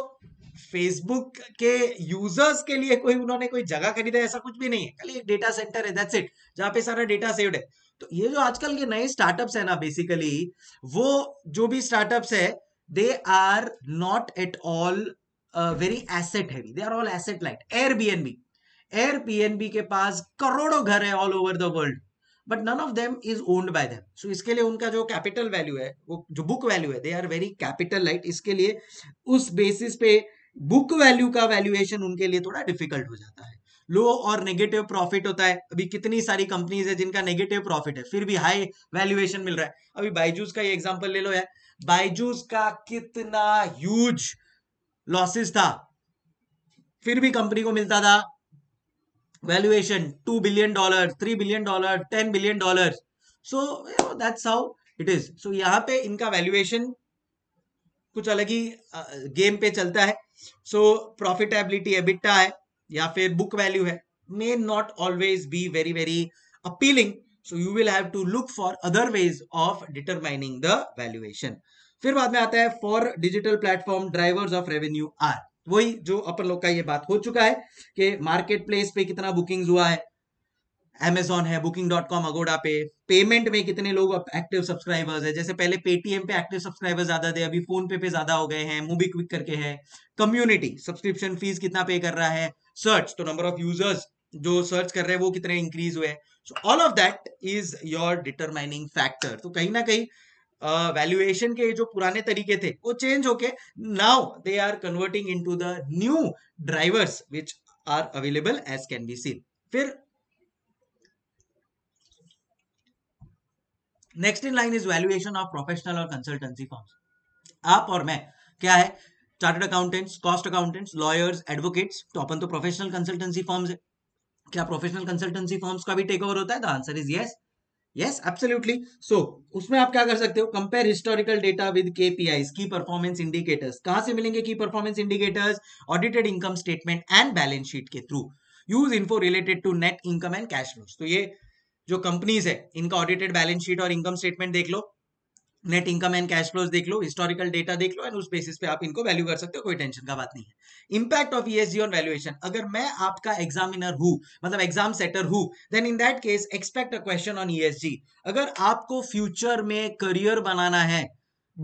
फेसबुक के यूजर्स के लिए कोई उन्होंने कोई जगह खरीदा ऐसा कुछ भी नहीं है खाली एक डेटा सेंटर है दैट्स इट जहां पे सारा डेटा सेव्ड है तो ये जो आजकल के नए स्टार्टअप्स है ना बेसिकली वो जो भी स्टार्टअप्स है they are not at all uh, asset asset heavy they are all asset light airbnb airbnb के पास करोड़ों घर है all over the world but none of them is owned by them so इसके लिए उनका जो कैपिटल वैल्यू है वो जो बुक वैल्यू है they are very capital light इसके लिए उस बेसिस पे बुक वैल्यू का वैल्यूएशन उनके लिए थोड़ा डिफिकल्ट हो जाता है लो और नेगेटिव प्रॉफिट होता है अभी कितनी सारी कंपनीज है जिनका नेगेटिव प्रॉफिट है फिर भी हाई वैल्यूएशन मिल रहा है अभी बाइजूस का ये एग्जाम्पल ले लो यार बाइजूस का कितना ह्यूज लॉसेस था फिर भी कंपनी को मिलता था valuation two billion dollar three billion dollar ten billion dollar so that's how it is so यहां पे इनका वैल्यूएशन कुछ अलग ही गेम पे चलता है सो प्रॉफिटेबिलिटी एबिटा है या फिर बुक वैल्यू है may not always be very very appealing so you will have to look for other ways of determining the valuation फिर बाद में आता है for digital platform drivers of revenue are वही जो अपन लोग का ये बात हो चुका है कि मार्केट प्लेस पे कितना बुकिंग हुआ है एमेजॉन है बुकिंग डॉट कॉम अगोडा पे पेमेंट में कितने लोग एक्टिव सब्सक्राइबर्स है जैसे पहले पेटीएम पे एक्टिव सब्सक्राइबर्स ज्यादा थे अभी फोन पे पे ज्यादा हो गए हैं मूवी क्विक करके है कम्युनिटी सब्सक्रिप्शन फीस कितना पे कर रहा है सर्च तो नंबर ऑफ यूजर्स जो सर्च कर रहे हैं वो कितने इंक्रीज हुए हैं so all of that is your determining factor तो कहीं ना कहीं वैल्यूएशन uh, के जो पुराने तरीके थे वो चेंज होके now they are converting into the new drivers which are available as can be seen फिर next in line is valuation of professional और कंसल्टेंसी फॉर्म आप और मैं क्या है chartered accountants cost accountants lawyers advocates तो अपन तो प्रोफेशनल कंसल्टेंसी फॉर्म्स है क्या प्रोफेशनल कंसल्टेंसी फॉर्म्स का भी टेक ओवर होता है the answer is yes yes absolutely so उसमें आप क्या कर सकते हो compare historical data with KPIs key performance indicators कहां से मिलेंगे key performance indicators audited income statement and balance sheet के through use info related to net income and cash flows तो ये जो कंपनीज है इनका ऑडिटेड बैलेंस शीट और इनकम स्टेटमेंट देख लो net income and cash flows देख लो हिस्टोरिकल डेटा देख लो एंड उस बेसिस पे आप इनको वैल्यू कर सकते हो कोई टेंशन का बात नहीं है impact of ESG on valuation अगर मैं आपका एग्जामिनर हूं मतलब एग्जाम सेटर हूं then in that case expect a question on ESG अगर आपको फ्यूचर में करियर बनाना है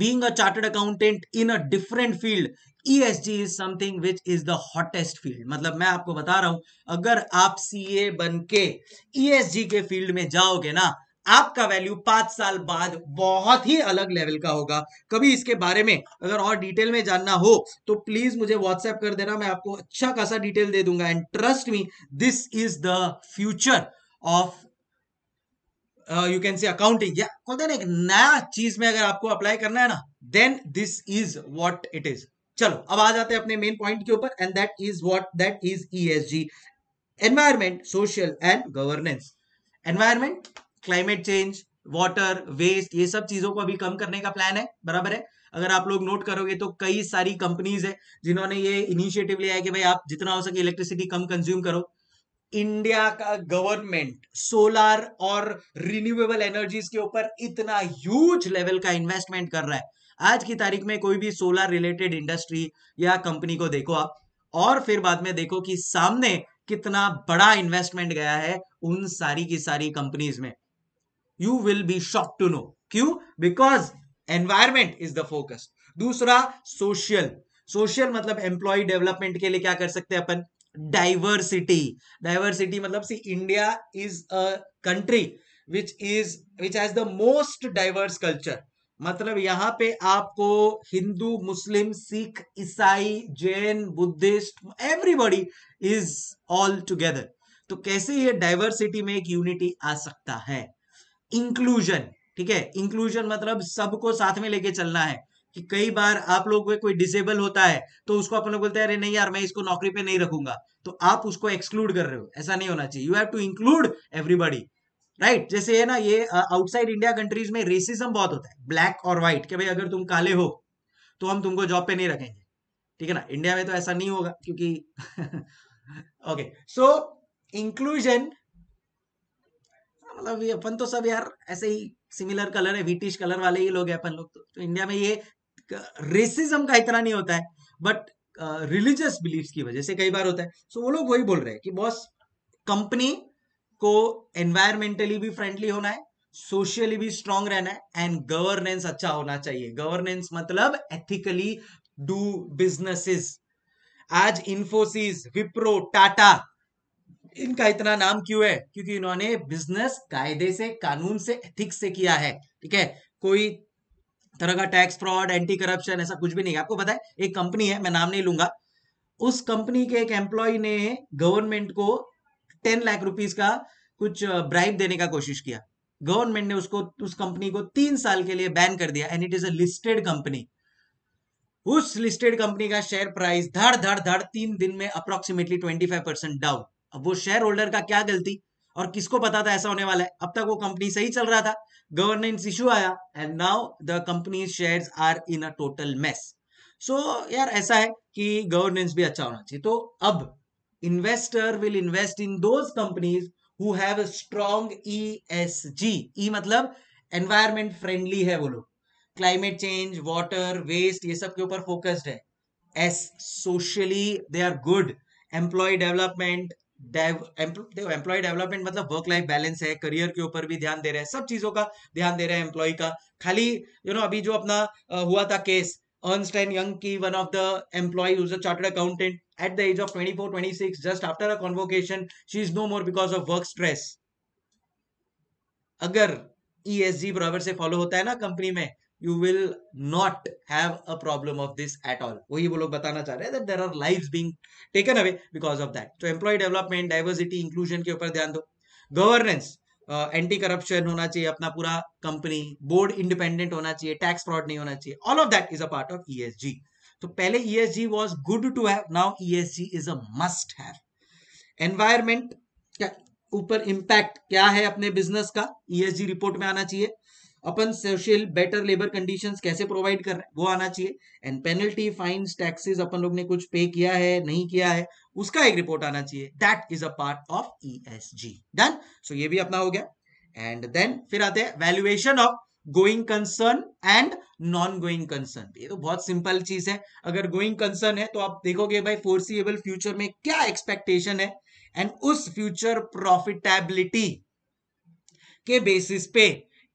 being a chartered accountant in a different field ESG is something which is the hottest field मतलब मैं आपको बता रहा हूं अगर आप सी ए बन के ई एस जी के फील्ड में जाओगे ना आपका वैल्यू पांच साल बाद बहुत ही अलग लेवल का होगा कभी इसके बारे में अगर और डिटेल में जानना हो तो प्लीज मुझे व्हाट्सएप कर देना मैं आपको अच्छा खासा डिटेल दे दूंगा and trust me this is the future of you can see accounting या बोलते ना एक नया चीज में अगर आपको अप्लाई करना है ना then this is what it is चलो अब आ जाते हैं अपने मेन पॉइंट के ऊपर and that is what that is E S G environment social and governance environment climate change water waste ये सब चीजों को अभी कम करने का प्लान है बराबर है अगर आप लोग नोट करोगे तो कई सारी कंपनीज है जिन्होंने ये इनिशिएटिव लिया है कि भाई आप जितना हो सके इलेक्ट्रिसिटी कम कंज्यूम करो इंडिया का गवर्नमेंट सोलार और रिन्यूएबल एनर्जीज के ऊपर इतना ह्यूज लेवल का इन्वेस्टमेंट कर रहा है आज की तारीख में कोई भी सोलार रिलेटेड इंडस्ट्री या कंपनी को देखो आप और फिर बाद में देखो कि सामने कितना बड़ा इन्वेस्टमेंट गया है उन सारी की सारी कंपनीज में you will be shock to know क्यू because environment is the focus दूसरा सोशल सोशल मतलब एम्प्लॉय डेवलपमेंट के लिए क्या कर सकते हैं अपन डाइवर्सिटी डाइवर्सिटी मतलब see India is a country which is which has the most diverse culture मतलब यहां पे आपको हिंदू मुस्लिम सिख ईसाई जैन Buddhist everybody is all together तो कैसे ये डाइवर्सिटी में एक यूनिटी आ सकता है इंक्लूजन ठीक है इंक्लूजन मतलब सबको साथ में लेके चलना है कि कई बार आप लोग कोई डिसेबल होता है तो उसको अपन लोग बोलते हैं अरे नहीं यार मैं इसको नौकरी पे नहीं रखूंगा तो आप उसको एक्सक्लूड कर रहे हो ऐसा नहीं होना चाहिए you have to include everybody right right, जैसे है ना ये आउटसाइड इंडिया कंट्रीज में रेसिज्म बहुत होता है ब्लैक और व्हाइट कि भाई अगर तुम काले हो तो हम तुमको जॉब पे नहीं रखेंगे ठीक है ना इंडिया में तो ऐसा नहीं होगा क्योंकि ओके सो इंक्लूजन मतलब ये अपन तो सब यार ऐसे ही सिमिलर कलर है ब्रिटिश कलर वाले ही लोग हैं अपन लोग तो, तो इंडिया में ये रेसिज्म का इतना नहीं होता है बट रिलीजियस बिलीफ की वजह से कई बार होता है सो so, वो लोग वही बोल रहे हैं कि बॉस कंपनी को एनवायरमेंटली भी फ्रेंडली होना है सोशली भी स्ट्रांग रहना है एंड गवर्नेंस अच्छा होना चाहिए गवर्नेंस मतलब एथिकली डू बिजनेसेस आज इंफोसिस विप्रो टाटा इनका इतना नाम क्यों है क्योंकि इन्होंने बिजनेस कायदे से कानून से एथिक्स से किया है ठीक है कोई तरह का टैक्स फ्रॉड एंटी करप्शन ऐसा कुछ भी नहीं है आपको पता है एक कंपनी है मैं नाम नहीं लूंगा उस कंपनी के एक एम्प्लॉय ने गवर्नमेंट को टेन लाख रुपीज का कुछ ब्राइब uh, देने का कोशिश किया गवर्नमेंट ने उसको उस कंपनी को तीन साल के लिए बैन कर दिया and it is a listed company उस लिस्टेड कंपनी का शेयर प्राइस धड़ धड़ धड़ तीन दिन में approximately twenty five percent down अब वो शेयर होल्डर का क्या गलती और किसको पता था ऐसा होने वाला है अब तक वो कंपनी सही चल रहा था गवर्नेंस इशू आया and now the company share are in a total mess so यार ऐसा है कि गवर्नेंस भी अच्छा होना चाहिए तो अब investor will invest in those companies who have strong E S G E मतलब एनवायरमेंट फ्रेंडली है वो लोग क्लाइमेट चेंज वाटर वेस्ट ये सब के ऊपर फोकस्ड है S socially they are good employ development dev employ development मतलब वर्क लाइफ बैलेंस है करियर के ऊपर भी ध्यान दे रहे हैं सब चीजों का ध्यान दे रहे हैं एम्प्लॉय का खाली यू you नो know, अभी जो अपना हुआ था केस अर्नस्ट एंड यंग की one of the employ chartered accountant at the age of twenty four twenty just after a convocation she is no more because of work stress अगर E S जी बराबर से follow होता है ना company में you will not have a problem of this at all वही वो लोग बताना चाह रहे हैं that there are life being taken away because of that तो एम्प्लॉय डेवलपमेंट डाइवर्सिटी इंक्लूजन के ऊपर ध्यान दो गवर्नेंस एंटी करप्शन होना चाहिए अपना पूरा कंपनी बोर्ड इंडिपेंडेंट होना चाहिए टैक्स फ्रॉड नहीं होना चाहिए all of that is a part of E S G तो पहले E S G was good to have now E S G is a must have environment ऊपर impact क्या है अपने बिजनेस का ई एस जी रिपोर्ट में आना चाहिए अपन सोशल बेटर लेबर कंडीशंस कैसे प्रोवाइड कर रहे हैं वो आना चाहिए एंड पेनल्टी फाइन टैक्सेस अपन लोग ने कुछ पे किया है नहीं किया है उसका एक रिपोर्ट आना चाहिए that is a part of ESG done so ये भी अपना हो गया एंड देन फिर आते हैं valuation of going concern and non going concern ये तो बहुत सिंपल चीज है अगर गोइंग कंसर्न है तो आप देखोगे भाई फोर्सिएबल फ्यूचर में क्या एक्सपेक्टेशन है एंड उस फ्यूचर प्रॉफिटेबिलिटी के बेसिस पे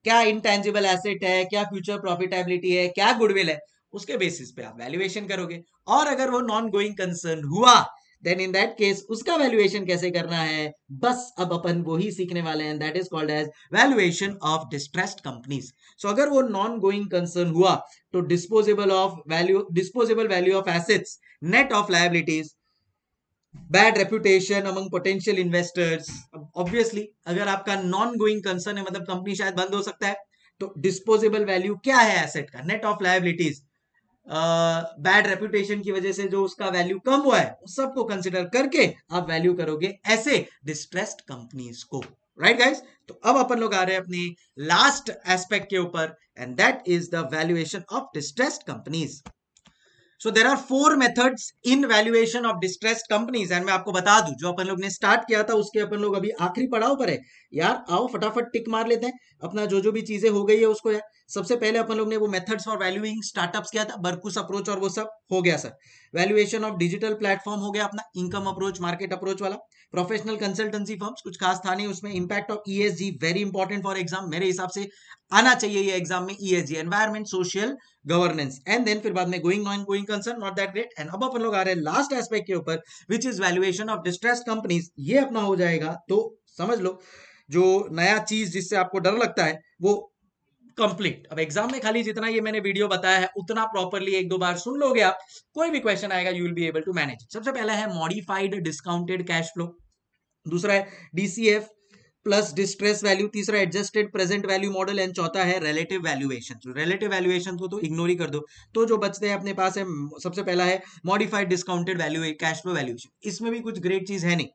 क्या इनटेंजिबल एसेट है क्या फ्यूचर प्रॉफिटेबिलिटी है क्या गुडविल है उसके बेसिस पे आप वैल्यूएशन करोगे और अगर वो नॉन गोइंग कंसर्न हुआ देन इन दैट केस उसका वैल्यूएशन कैसे करना है बस अब अपन वो ही सीखने वाले हैं that is called as valuation of distressed companies so अगर वो नॉन गोइंग कंसर्न हुआ तो disposable of value disposable value of assets net of liabilities bad reputation among potential investors obviously अगर आपका नॉन गोइंग कंसर्न है मतलब company शायद बंद हो सकता है तो डिस्पोजेबल वैल्यू क्या है एसेट का net of liabilities bad reputation की वजह से जो उसका वैल्यू कम हुआ है उस सबको कंसिडर करके आप वैल्यू करोगे ऐसे डिस्ट्रेस्ड कंपनीज को राइट right गाइज तो अब अपन लोग आ रहे हैं अपने लास्ट एस्पेक्ट के ऊपर and that is the valuation of distressed companies so there are four methods in valuation of distressed companies and मैं आपको बता दू जो अपन लोग ने स्टार्ट किया था उसके अपन लोग अभी आखिरी पड़ाव पर है यार आओ फटाफट टिक मार लेते हैं अपना जो जो भी चीजें हो गई है उसको यार सबसे पहले अपन लोग ने वो मेथड्स फॉर वैल्यूइंग स्टार्टअप्स किया था बर्कुस अप्रोच और वो सब हो गया sir valuation of digital platform हो गया अपना इनकम अप्रोच मार्केट अप्रोच वाला प्रोफेशनल कंसल्टेंसी फर्म्स कुछ खास था नहीं उसमें impact of ESG very important for exam मेरे हिसाब से आना चाहिए ये एग्जाम में ESG environment social governance and then फिर बाद में going on going concern not that great and अब अपन लोग आ रहे हैं लास्ट एस्पेक्ट के ऊपर which is valuation of distress companies ये अपना हो जाएगा तो समझ लो जो नया चीज जिससे आपको डर लगता है वो कंप्लीट अब एग्जाम में खाली जितना ये मैंने वीडियो बताया है उतना प्रॉपरली एक दो बार सुन लोगे आप कोई भी क्वेश्चन आएगा you will be able to manage सबसे पहला है मॉडिफाइड डिस्काउंटेड कैश फ्लो दूसरा है डीसीएफ प्लस डिस्ट्रेस वैल्यू तीसरा adjusted present value model and चौथा है रिलेटिव वैल्यूएशन तो रिलेटिव वैल्यूएशन को तो इग्नोर ही कर दो तो जो बचते हैं अपने पास है सबसे पहला है modified discounted value cash flow valuation इसमें भी कुछ ग्रेट चीज है नहीं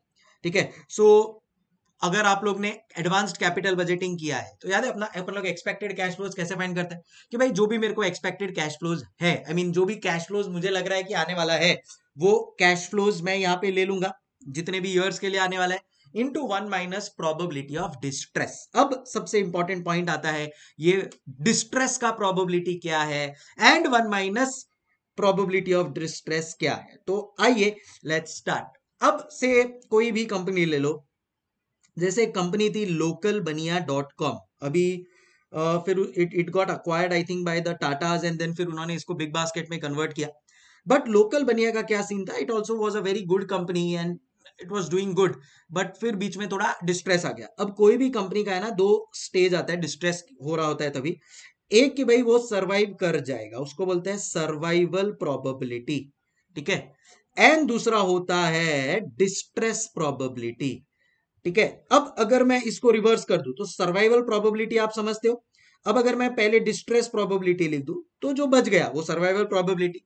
ठीक है सो अगर आप लोग ने एडवांस्ड कैपिटल बजटिंग किया है तो याद है अपना अपन लोग एक्सपेक्टेड कैश फ्लोज कैसे फाइंड करते हैं कि भाई जो भी मेरे को एक्सपेक्टेड कैश फ्लोज है आई I मीन mean, जो भी कैश फ्लोज मुझे लग रहा है कि आने वाला है वो कैश फ्लोज मैं यहाँ पे ले लूंगा जितने भी ईयर्स के लिए आने वाला है into one minus probability of distress अब सबसे इंपॉर्टेंट पॉइंट आता है ये डिस्ट्रेस का प्रॉबिलिटी क्या है and one minus probability of distress क्या है तो आइए लेट्स स्टार्ट अब से कोई भी कंपनी ले लो जैसे एक कंपनी थी लोकल बनिया डॉट कॉम अभी फिर it it got acquired I think by the Tatas and then फिर उन्होंने इसको बिग बास्केट में कन्वर्ट किया बट लोकल बनिया का क्या सीन था it also was a very good company and it was doing good but फिर बीच में थोड़ा डिस्ट्रेस आ गया अब कोई भी कंपनी का है ना दो स्टेज आता है डिस्ट्रेस हो रहा होता है तभी एक कि भाई वो सर्वाइव कर जाएगा उसको बोलते हैं सर्वाइवल प्रोबेबिलिटी ठीक है एंड दूसरा होता है डिस्ट्रेस प्रोबेबिलिटी ठीक है अब अगर मैं इसको रिवर्स कर दू तो सर्वाइवल प्रोबेबिलिटी आप समझते हो अब अगर मैं पहले डिस्ट्रेस प्रोबेबिलिटी लिख दू तो जो बच गया वो सर्वाइवल प्रोबेबिलिटी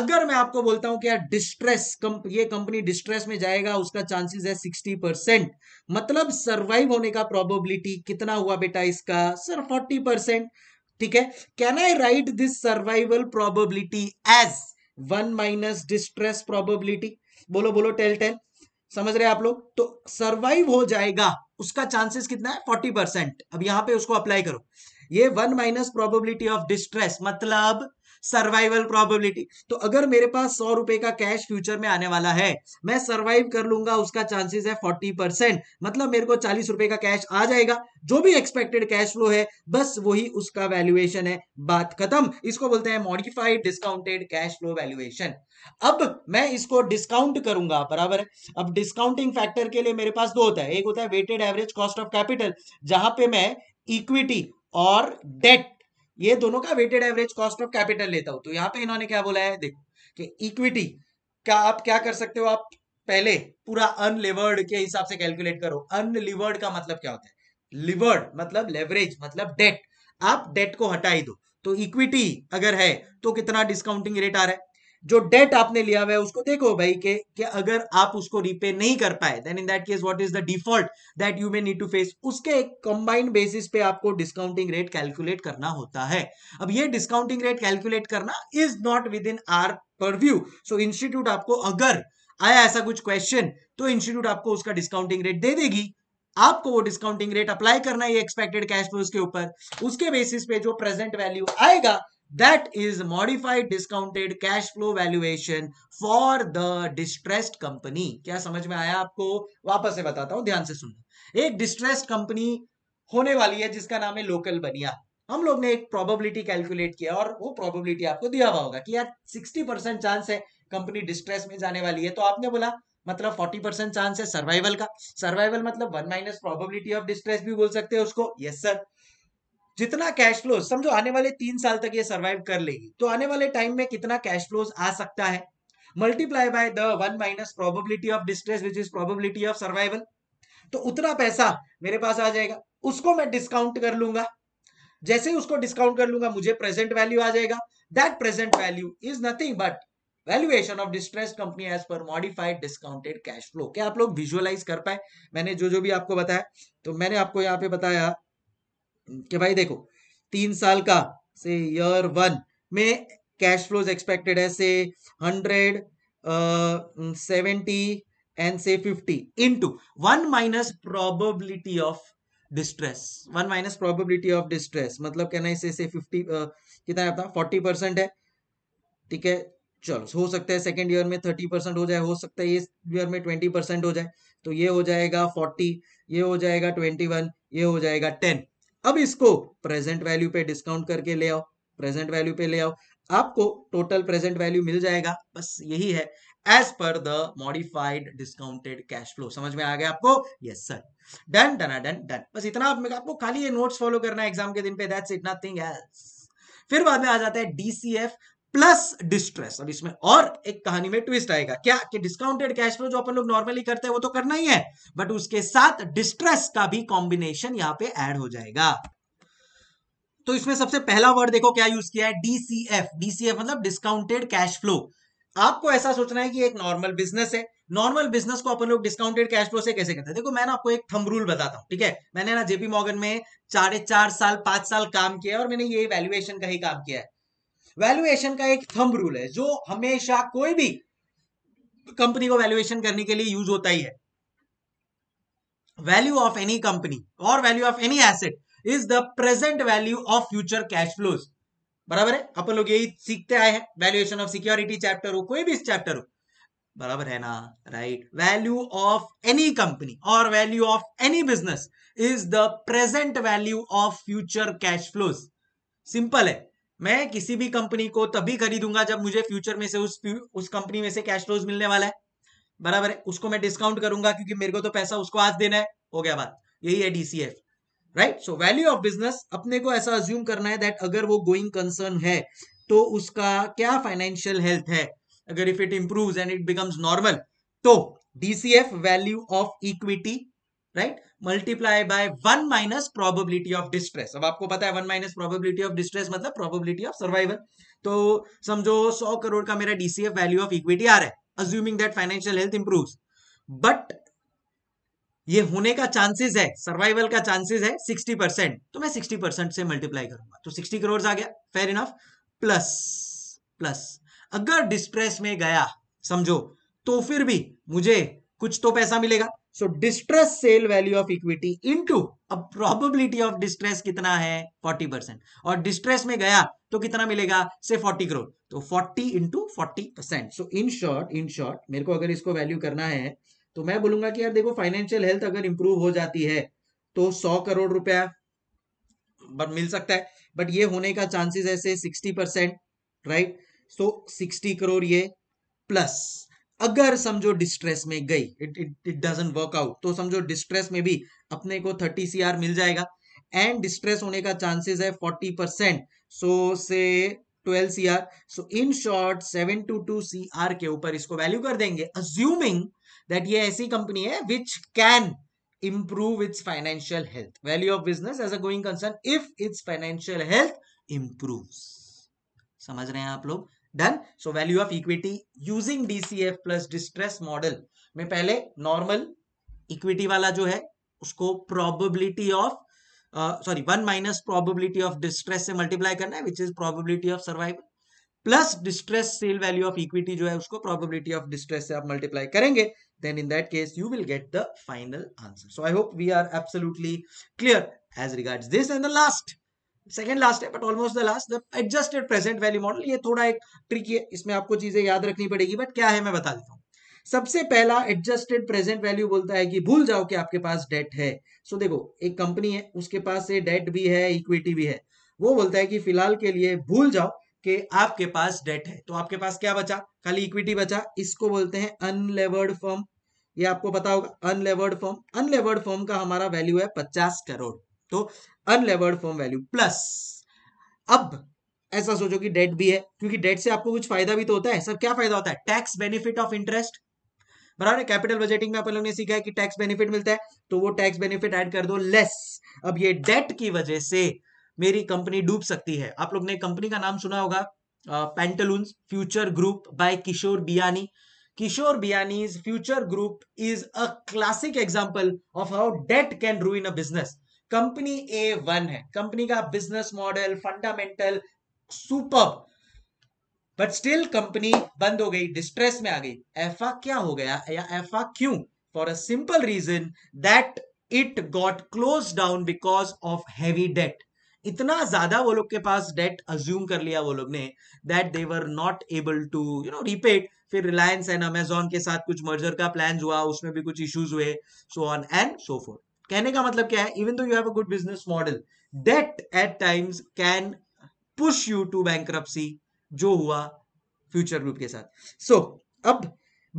अगर मैं आपको बोलता हूं कि यार डिस्ट्रेस ये कंपनी डिस्ट्रेस में जाएगा उसका चांसेस है 60 परसेंट मतलब सरवाइव होने का प्रोबेबिलिटी कितना हुआ बेटा इसका सर 40 परसेंट ठीक है can I write this survival probability as one minus distress probability बोलो बोलो टेल टेल समझ रहे हैं आप लोग तो सर्वाइव हो जाएगा उसका चांसेस कितना है फोर्टी परसेंट अब यहां पे उसको अप्लाई करो ये one minus probability of distress मतलब सर्वाइवल प्रोबेबिलिटी तो अगर मेरे पास सौ रुपए का कैश फ्यूचर में आने वाला है मैं सर्वाइव कर लूंगा उसका चांसेस है फोर्टी परसेंट मतलब मेरे को चालीस रुपए का कैश आ जाएगा जो भी एक्सपेक्टेड कैश फ्लो है बस वही उसका वैल्यूएशन है बात खत्म इसको बोलते हैं modified discounted cash flow valuation अब मैं इसको डिस्काउंट करूंगा बराबर है अब डिस्काउंटिंग फैक्टर के लिए मेरे पास दो होता है एक होता है weighted average cost of capital जहां पे मैं इक्विटी और डेट ये दोनों का weighted average cost of capital लेता हूं तो यहां पे इन्होंने क्या बोला है देखो कि इक्विटी का आप क्या कर सकते हो आप पहले पूरा अनलिवर्ड के हिसाब से कैलकुलेट करो अनलिवर्ड का मतलब क्या होता है लिवर्ड मतलब लेवरेज मतलब डेट आप डेट को हटाई दो तो इक्विटी अगर है तो कितना डिस्काउंटिंग रेट आ रहा है जो डेट आपने लिया हुआ है उसको देखो भाई के कि अगर आप उसको रीपे नहीं कर पाए then in that case what is the default that you may need to face उसके एक कंबाइंड बेसिस पे आपको डिस्काउंटिंग रेट कैलकुलेट करना होता है अब ये डिस्काउंटिंग रेट कैलकुलेट करना is not within our purview so institute आपको अगर आया ऐसा कुछ क्वेश्चन तो इंस्टीट्यूट आपको उसका डिस्काउंटिंग रेट दे देगी आपको वो डिस्काउंटिंग रेट अप्लाई करना है एक्सपेक्टेड कैश फ्लोज के ऊपर उसके बेसिस पे जो प्रेजेंट वैल्यू आएगा That is modified discounted cash flow valuation for the distressed company. kya samajh mein aaya aapko wapas se batata hu dhyan se suno ek distressed company hone wali hai jiska naam hai local बनिया हम लोग ने एक probability calculate किया और वो probability आपको दिया हुआ होगा कि यार 60 परसेंट चांस है कंपनी डिस्ट्रेस में जाने वाली है तो आपने बोला मतलब 40 परसेंट चांस है सर्वाइवल का सर्वाइवल मतलब one minus probability of distress भी बोल सकते हैं उसको यस सर जितना कैश फ्लो समझो आने वाले तीन साल तक ये सर्वाइव कर लेगी तो आने वाले टाइम में कितना कैश फ्लोज आ सकता है multiply by the one minus probability of distress which is probability of survival तो उतना पैसा मेरे पास आ जाएगा उसको मैं डिस्काउंट कर लूंगा जैसे ही उसको डिस्काउंट कर लूंगा मुझे प्रेजेंट वैल्यू आ जाएगा that present value is nothing but valuation of distress company as per modified discounted cash flow क्या आप लोग विजुअलाइज कर पाए मैंने जो जो भी आपको बताया तो मैंने आपको यहाँ पे बताया कि भाई देखो तीन साल का से ईयर वन में कैश फ्लोज एक्सपेक्टेड है say hundred seventy say fifty into one minus probability of distress one minus probability of distress मतलब कहना इसे से uh, कितना था फोर्टी परसेंट है ठीक है चलो हो सकता है सेकेंड ईयर में थर्टी परसेंट हो जाए हो सकता है इस ईयर में ट्वेंटी परसेंट हो जाए तो ये हो जाएगा फोर्टी ये हो जाएगा ट्वेंटी वन ये हो जाएगा टेन अब इसको प्रेजेंट वैल्यू पे डिस्काउंट करके ले आओ प्रेजेंट वैल्यू पे ले आओ आपको टोटल प्रेजेंट वैल्यू मिल जाएगा बस यही है as per the modified discounted cash flow समझ में आ गया आपको yes sir done done done done बस इतना आप, आपको खाली ये नोट्स फॉलो करना है एग्जाम के दिन पे दैट्स इट नथिंग एल्स फिर बाद में आ जाता है डीसीएफ प्लस डिस्ट्रेस अब इसमें और एक कहानी में ट्विस्ट आएगा क्या कि डिस्काउंटेड कैश फ्लो जो अपन लोग नॉर्मली करते हैं वो तो करना ही है बट उसके साथ डिस्ट्रेस का भी कॉम्बिनेशन यहाँ पे ऐड हो जाएगा तो इसमें सबसे पहला वर्ड देखो क्या यूज किया है डीसीएफ डीसीएफ मतलब डिस्काउंटेड कैश फ्लो आपको ऐसा सोचना है कि एक नॉर्मल बिजनेस है नॉर्मल बिजनेस को अपन लोग डिस्काउंटेड कैश फ्लो से कैसे करते हैं देखो मैं ना आपको एक थमरूल रूल बताता हूं ठीक है मैंने ना जेपी मॉगन में साढ़े चार साल पांच साल काम किया है और मैंने ये वैल्यूएशन का ही काम किया है वैल्यूएशन का एक थंब रूल है जो हमेशा कोई भी कंपनी को वैल्यूएशन करने के लिए यूज होता ही है वैल्यू ऑफ एनी कंपनी और value of any asset is the present value of future cash flows बराबर है अपन लोग यही सीखते आए हैं वैल्यूएशन ऑफ सिक्योरिटी चैप्टर हो कोई भी चैप्टर हो बराबर है ना right value of any company और value of any business is the present value of future cash flows simple है मैं किसी भी कंपनी को तभी खरीदूंगा जब मुझे फ्यूचर में से उस उस कंपनी में से कैश फ्लोज मिलने वाला है बराबर है उसको मैं डिस्काउंट करूंगा क्योंकि मेरे को तो पैसा उसको आज देना है हो गया बात यही है DCF right so value of business अपने को ऐसा अज्यूम करना है दैट अगर वो गोइंग कंसर्न है तो उसका क्या फाइनेंशियल हेल्थ है अगर if it improve and it becomes normal तो DCF value of equity right multiply by one minus probability of distress अब आपको पता है one minus probability of distress मतलब प्रोबेबिलिटी ऑफ सर्वाइवल तो समझो सौ करोड़ का मेरा डीसीएफ वैल्यू ऑफ इक्विटी आ रहा है assuming that financial health improve but ये होने का चांसेस है सर्वाइवल का चांसेस है 60 परसेंट तो मैं 60 परसेंट से मल्टीप्लाई करूंगा तो 60 करोड़ आ गया फेयर इनफ प्लस प्लस अगर डिस्ट्रेस में गया समझो तो फिर भी मुझे कुछ तो पैसा मिलेगा so distress sale value of equity into अब प्रोबेबिलिटी ऑफ डिस्ट्रेस कितना है 40 परसेंट और डिस्ट्रेस में गया तो कितना मिलेगा से 40 करोड़ तो 40 into forty percent so in short in short मेरे को अगर इसको वैल्यू करना है तो मैं बोलूंगा कि यार देखो फाइनेंशियल हेल्थ अगर इंप्रूव हो जाती है तो सौ करोड़ रुपया बट मिल सकता है बट ये होने का चांसेस ऐसे sixty percent right so sixty crore ये प्लस अगर समझो डिस्ट्रेस में गई it it it doesn't work out तो समझो डिस्ट्रेस में भी अपने को थर्टी सी आर मिल जाएगा एंड डिस्ट्रेस होने का चांसेस है forty percent so say twelve C so in short seventy two C R के ऊपर इसको वैल्यू कर देंगे अज्यूमिंग दैट ये ऐसी कंपनी है which can improve its financial health value of business as a going concern if its financial health improve समझ रहे हैं आप लोग done so value of equity using DCF plus distress model में पहले नॉर्मल इक्विटी वाला जो है उसको probability of sorry one minus probability of distress से मल्टीप्लाई करना है which is probability of survival plus distress sale value of equity जो है उसको प्रोबेबिलिटी ऑफ डिस्ट्रेस से आप मल्टीप्लाई करेंगे then in that case you will get the final answer so I hope we are absolutely clear as regards this and the last second last है but almost the last the adjusted present value model ये थोड़ा एक trick है इसमें आपको चीजें याद रखनी पड़ेगी बट क्या है मैं बता देता हूँ सबसे पहला एडजस्टेड प्रेजेंट वैल्यू बोलता है कि भूल जाओ कि आपके पास डेट है सो so, देखो एक कंपनी है उसके पास से डेट भी है इक्विटी भी है वो बोलता है कि फिलहाल के लिए भूल जाओ कि आपके पास डेट है तो आपके पास क्या बचा खाली इक्विटी बचा इसको बोलते हैं अनलेवर्ड फॉर्म ये आपको पता होगा अनलेवर्ड फॉर्म अनलेवर्ड फॉर्म का हमारा वैल्यू है पचास करोड़ तो अनलेवर्ड फॉर्म वैल्यू प्लस अब ऐसा सोचो कि डेट भी है क्योंकि डेट से आपको कुछ फायदा भी तो होता है सर क्या फायदा होता है टैक्स बेनिफिट ऑफ इंटरेस्ट बराबर है कैपिटल बजटिंग में अपन ने सीखा है कि टैक्स बेनिफिट मिलता है तो वो टैक्स बेनिफिट ऐड कर दो लेस अब ये डेट की वजह से मेरी कंपनी डूब सकती है आप लोग ने कंपनी का नाम सुना होगा पेंटलून फ्यूचर ग्रुप बाय Kishore Biyani Kishore Biyani's Future Group is a classic example of how debt can ruin a business company A one है कंपनी का business model fundamental super but still company बंद हो गई डिस्ट्रेस में आ गई एफा क्या हो गया या एफा क्यों for a simple reason that it got close down because of heavy debt इतना ज्यादा वो लोग के पास डेट अज्यूम कर लिया वो लोग ने that they were not able to you know repay फिर रिलायंस एंड अमेजोन के साथ कुछ मर्जर का प्लान हुआ उसमें भी कुछ इश्यूज हुए so on and so forth कहने का मतलब क्या है even though you have a good business model debt at times can push you to bank जो हुआ फ्यूचर ग्रुप के साथ सो so, अब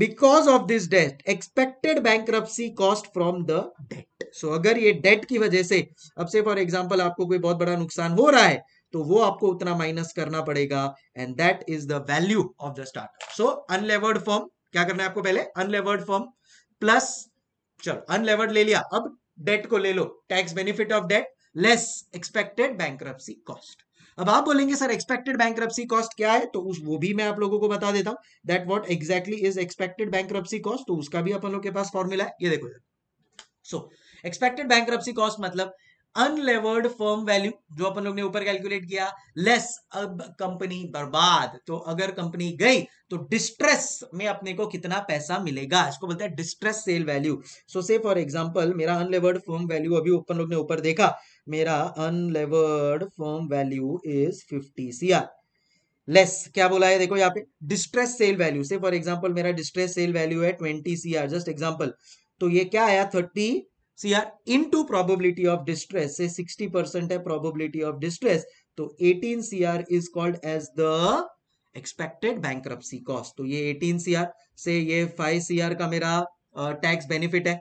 because of this debt expected bank cost from the debt so अगर ये date की वजह से अब से फॉर एग्जाम्पल आपको कोई बहुत बड़ा नुकसान हो रहा है तो वो आपको उतना माइनस करना पड़ेगा and that is the value of the startup so unlevered firm क्या करना है आपको पहले अनलेवर्ड फॉर्म प्लस चलो अनलेवर्ड ले लिया अब डेट को ले लो tax benefit of debt less expected bank cost अब आप बोलेंगे सर एक्सपेक्टेड बैंक कॉस्ट क्या है तो उस वो भी मैं आप लोगों को बता देता हूं that what exactly is expected bank cost तो उसका भी अपन लोग के पास फॉर्मूला है ये देखो सो एक्सपेक्टेड बैंक कॉस्ट मतलब अनलेवर्ड फर्म वैल्यू जो अपन लोग ने ऊपर कैलकुलेट किया लेस अब कंपनी बर्बाद तो अगर कंपनी गई तो डिस्ट्रेस में अपने को कितना पैसा मिलेगा इसको बोलते हैं distress sale value so say for example मेरा अनलेवर्ड फर्म वैल्यू अभी अपन लोग ने ऊपर देखा मेरा unlevered firm value is fifty C less क्या बोला है देखो यहाँ पे distress sale value say for example मेरा डिस्ट्रेस सेल वैल्यू है ट्वेंटी सी जस्ट एग्जाम्पल तो ये क्या आया thirty C R into probability of distress say 60 percent है प्रोबेबिलिटी ऑफ डिस्ट्रेस तो 18 C R is called as the expected bank cost तो ये 18 सी आर से ये 5 सी आर का मेरा टैक्स uh, बेनिफिट है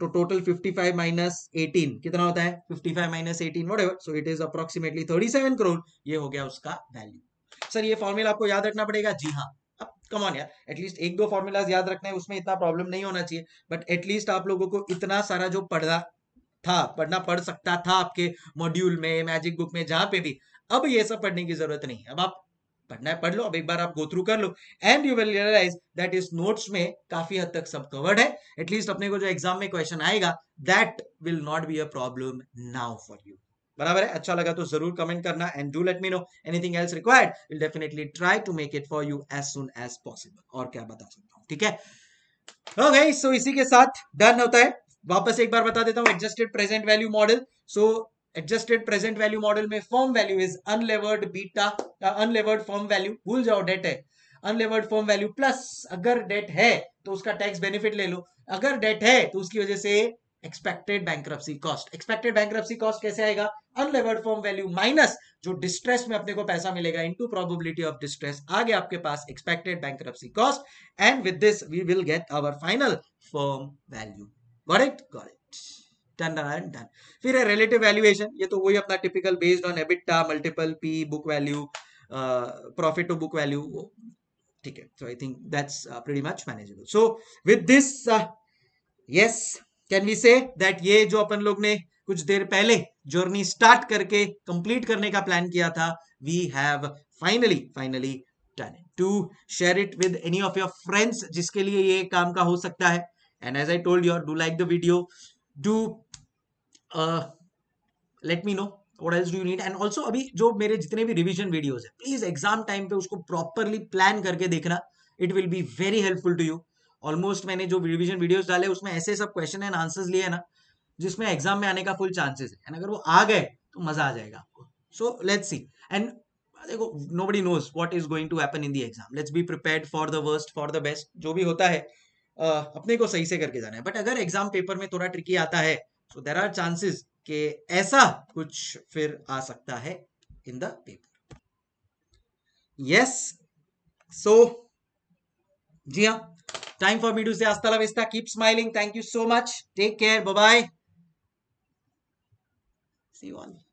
तो टोटल 55 माइनस 18 कितना होता है 55 minus 18 whatever so it is approximately 37 crore ये हो गया उसका वैल्यू सर ये फॉर्मूला आपको याद रखना पड़ेगा जी हाँ कमॉन यार एटलीस्ट एक दो फॉर्मूलाज याद रखना है उसमें इतना प्रॉब्लम नहीं होना चाहिए बट एटलीस्ट आप लोगों को इतना सारा जो पढ़ा था पढ़ना पढ़ सकता था आपके मॉड्यूल में मैजिक बुक में जहां पे भी अब ये सब पढ़ने की जरूरत नहीं अब आप पढ़ना है पढ़ लो अब एक बार आप गो थ्रू कर लो and you will realize that इस नोट्स में काफी हद तक सब कवर्ड है एटलीस्ट अपने को जो एग्जाम में क्वेश्चन आएगा that will not be a problem now for you बराबर है अच्छा लगा तो जरूर कमेंट करना and do let me know anything else required will definitely try to make it for you as soon as possible और क्या बता सकता हूँ ठीक है ओके oh, सो इसी के साथ डन होता है वापस एक बार बता देता हूँ adjusted present value model so adjusted present value model में firm value is unlevered beta unlevered firm value भूल जाओ डेट है अनलेवर्ड फॉर्म वैल्यू प्लस अगर डेट है तो उसका टैक्स बेनिफिट ले लो अगर डेट है तो उसकी वजह से expected bankruptcy cost expected bankruptcy cost कैसे आएगा अनलेवर्ड फॉर्म वैल्यू माइनस जो डिस्ट्रेस में अपने को पैसा मिलेगा इनटू प्रोबेबिलिटी ऑफ डिस्ट्रेस आगे आपके पास expected bankruptcy cost and with this we will get our final firm value got it got it done done done फिर है रिलेटिव वैल्यूएशन ये तो वही अपना typical based on EBITDA multiple P book value profit to book value ठीक है so I think that's pretty much manageable so with this yes can we say that ये जो अपन लोग ने कुछ देर पहले जर्नी स्टार्ट करके कंप्लीट करने का प्लान किया था we have finally finally done to share it with any of your friends जिसके लिए ये काम का हो सकता है and as I told you do like the video do let me know what else do you need and also अभी जो मेरे जितने भी रिविजन वीडियोस है प्लीज एग्जाम टाइम पे उसको प्रॉपरली प्लान करके देखना it will be very helpful to you almost मैंने जो रिविजन वीडियोस डाले उसमें ऐसे सब क्वेश्चन एंड आंसर्स लिए ना जिसमें एग्जाम में आने का फुल चांसेस है एंड अगर वो आ गए तो मजा आ जाएगा आपको सो लेट्स सी एंड देखो nobody knows what is going to happen in the exam let's be prepare for the worst for the best जो भी होता है uh, अपने को सही से करके जाना है बट अगर एग्जाम पेपर में थोड़ा ट्रिकी आता है सो देर आर चांसेस के ऐसा कुछ फिर आ सकता है in the paper yes so जी हाँ Time for me to say hasta la vista. Keep smiling. Thank you so much. Take care. Bye bye. See you all.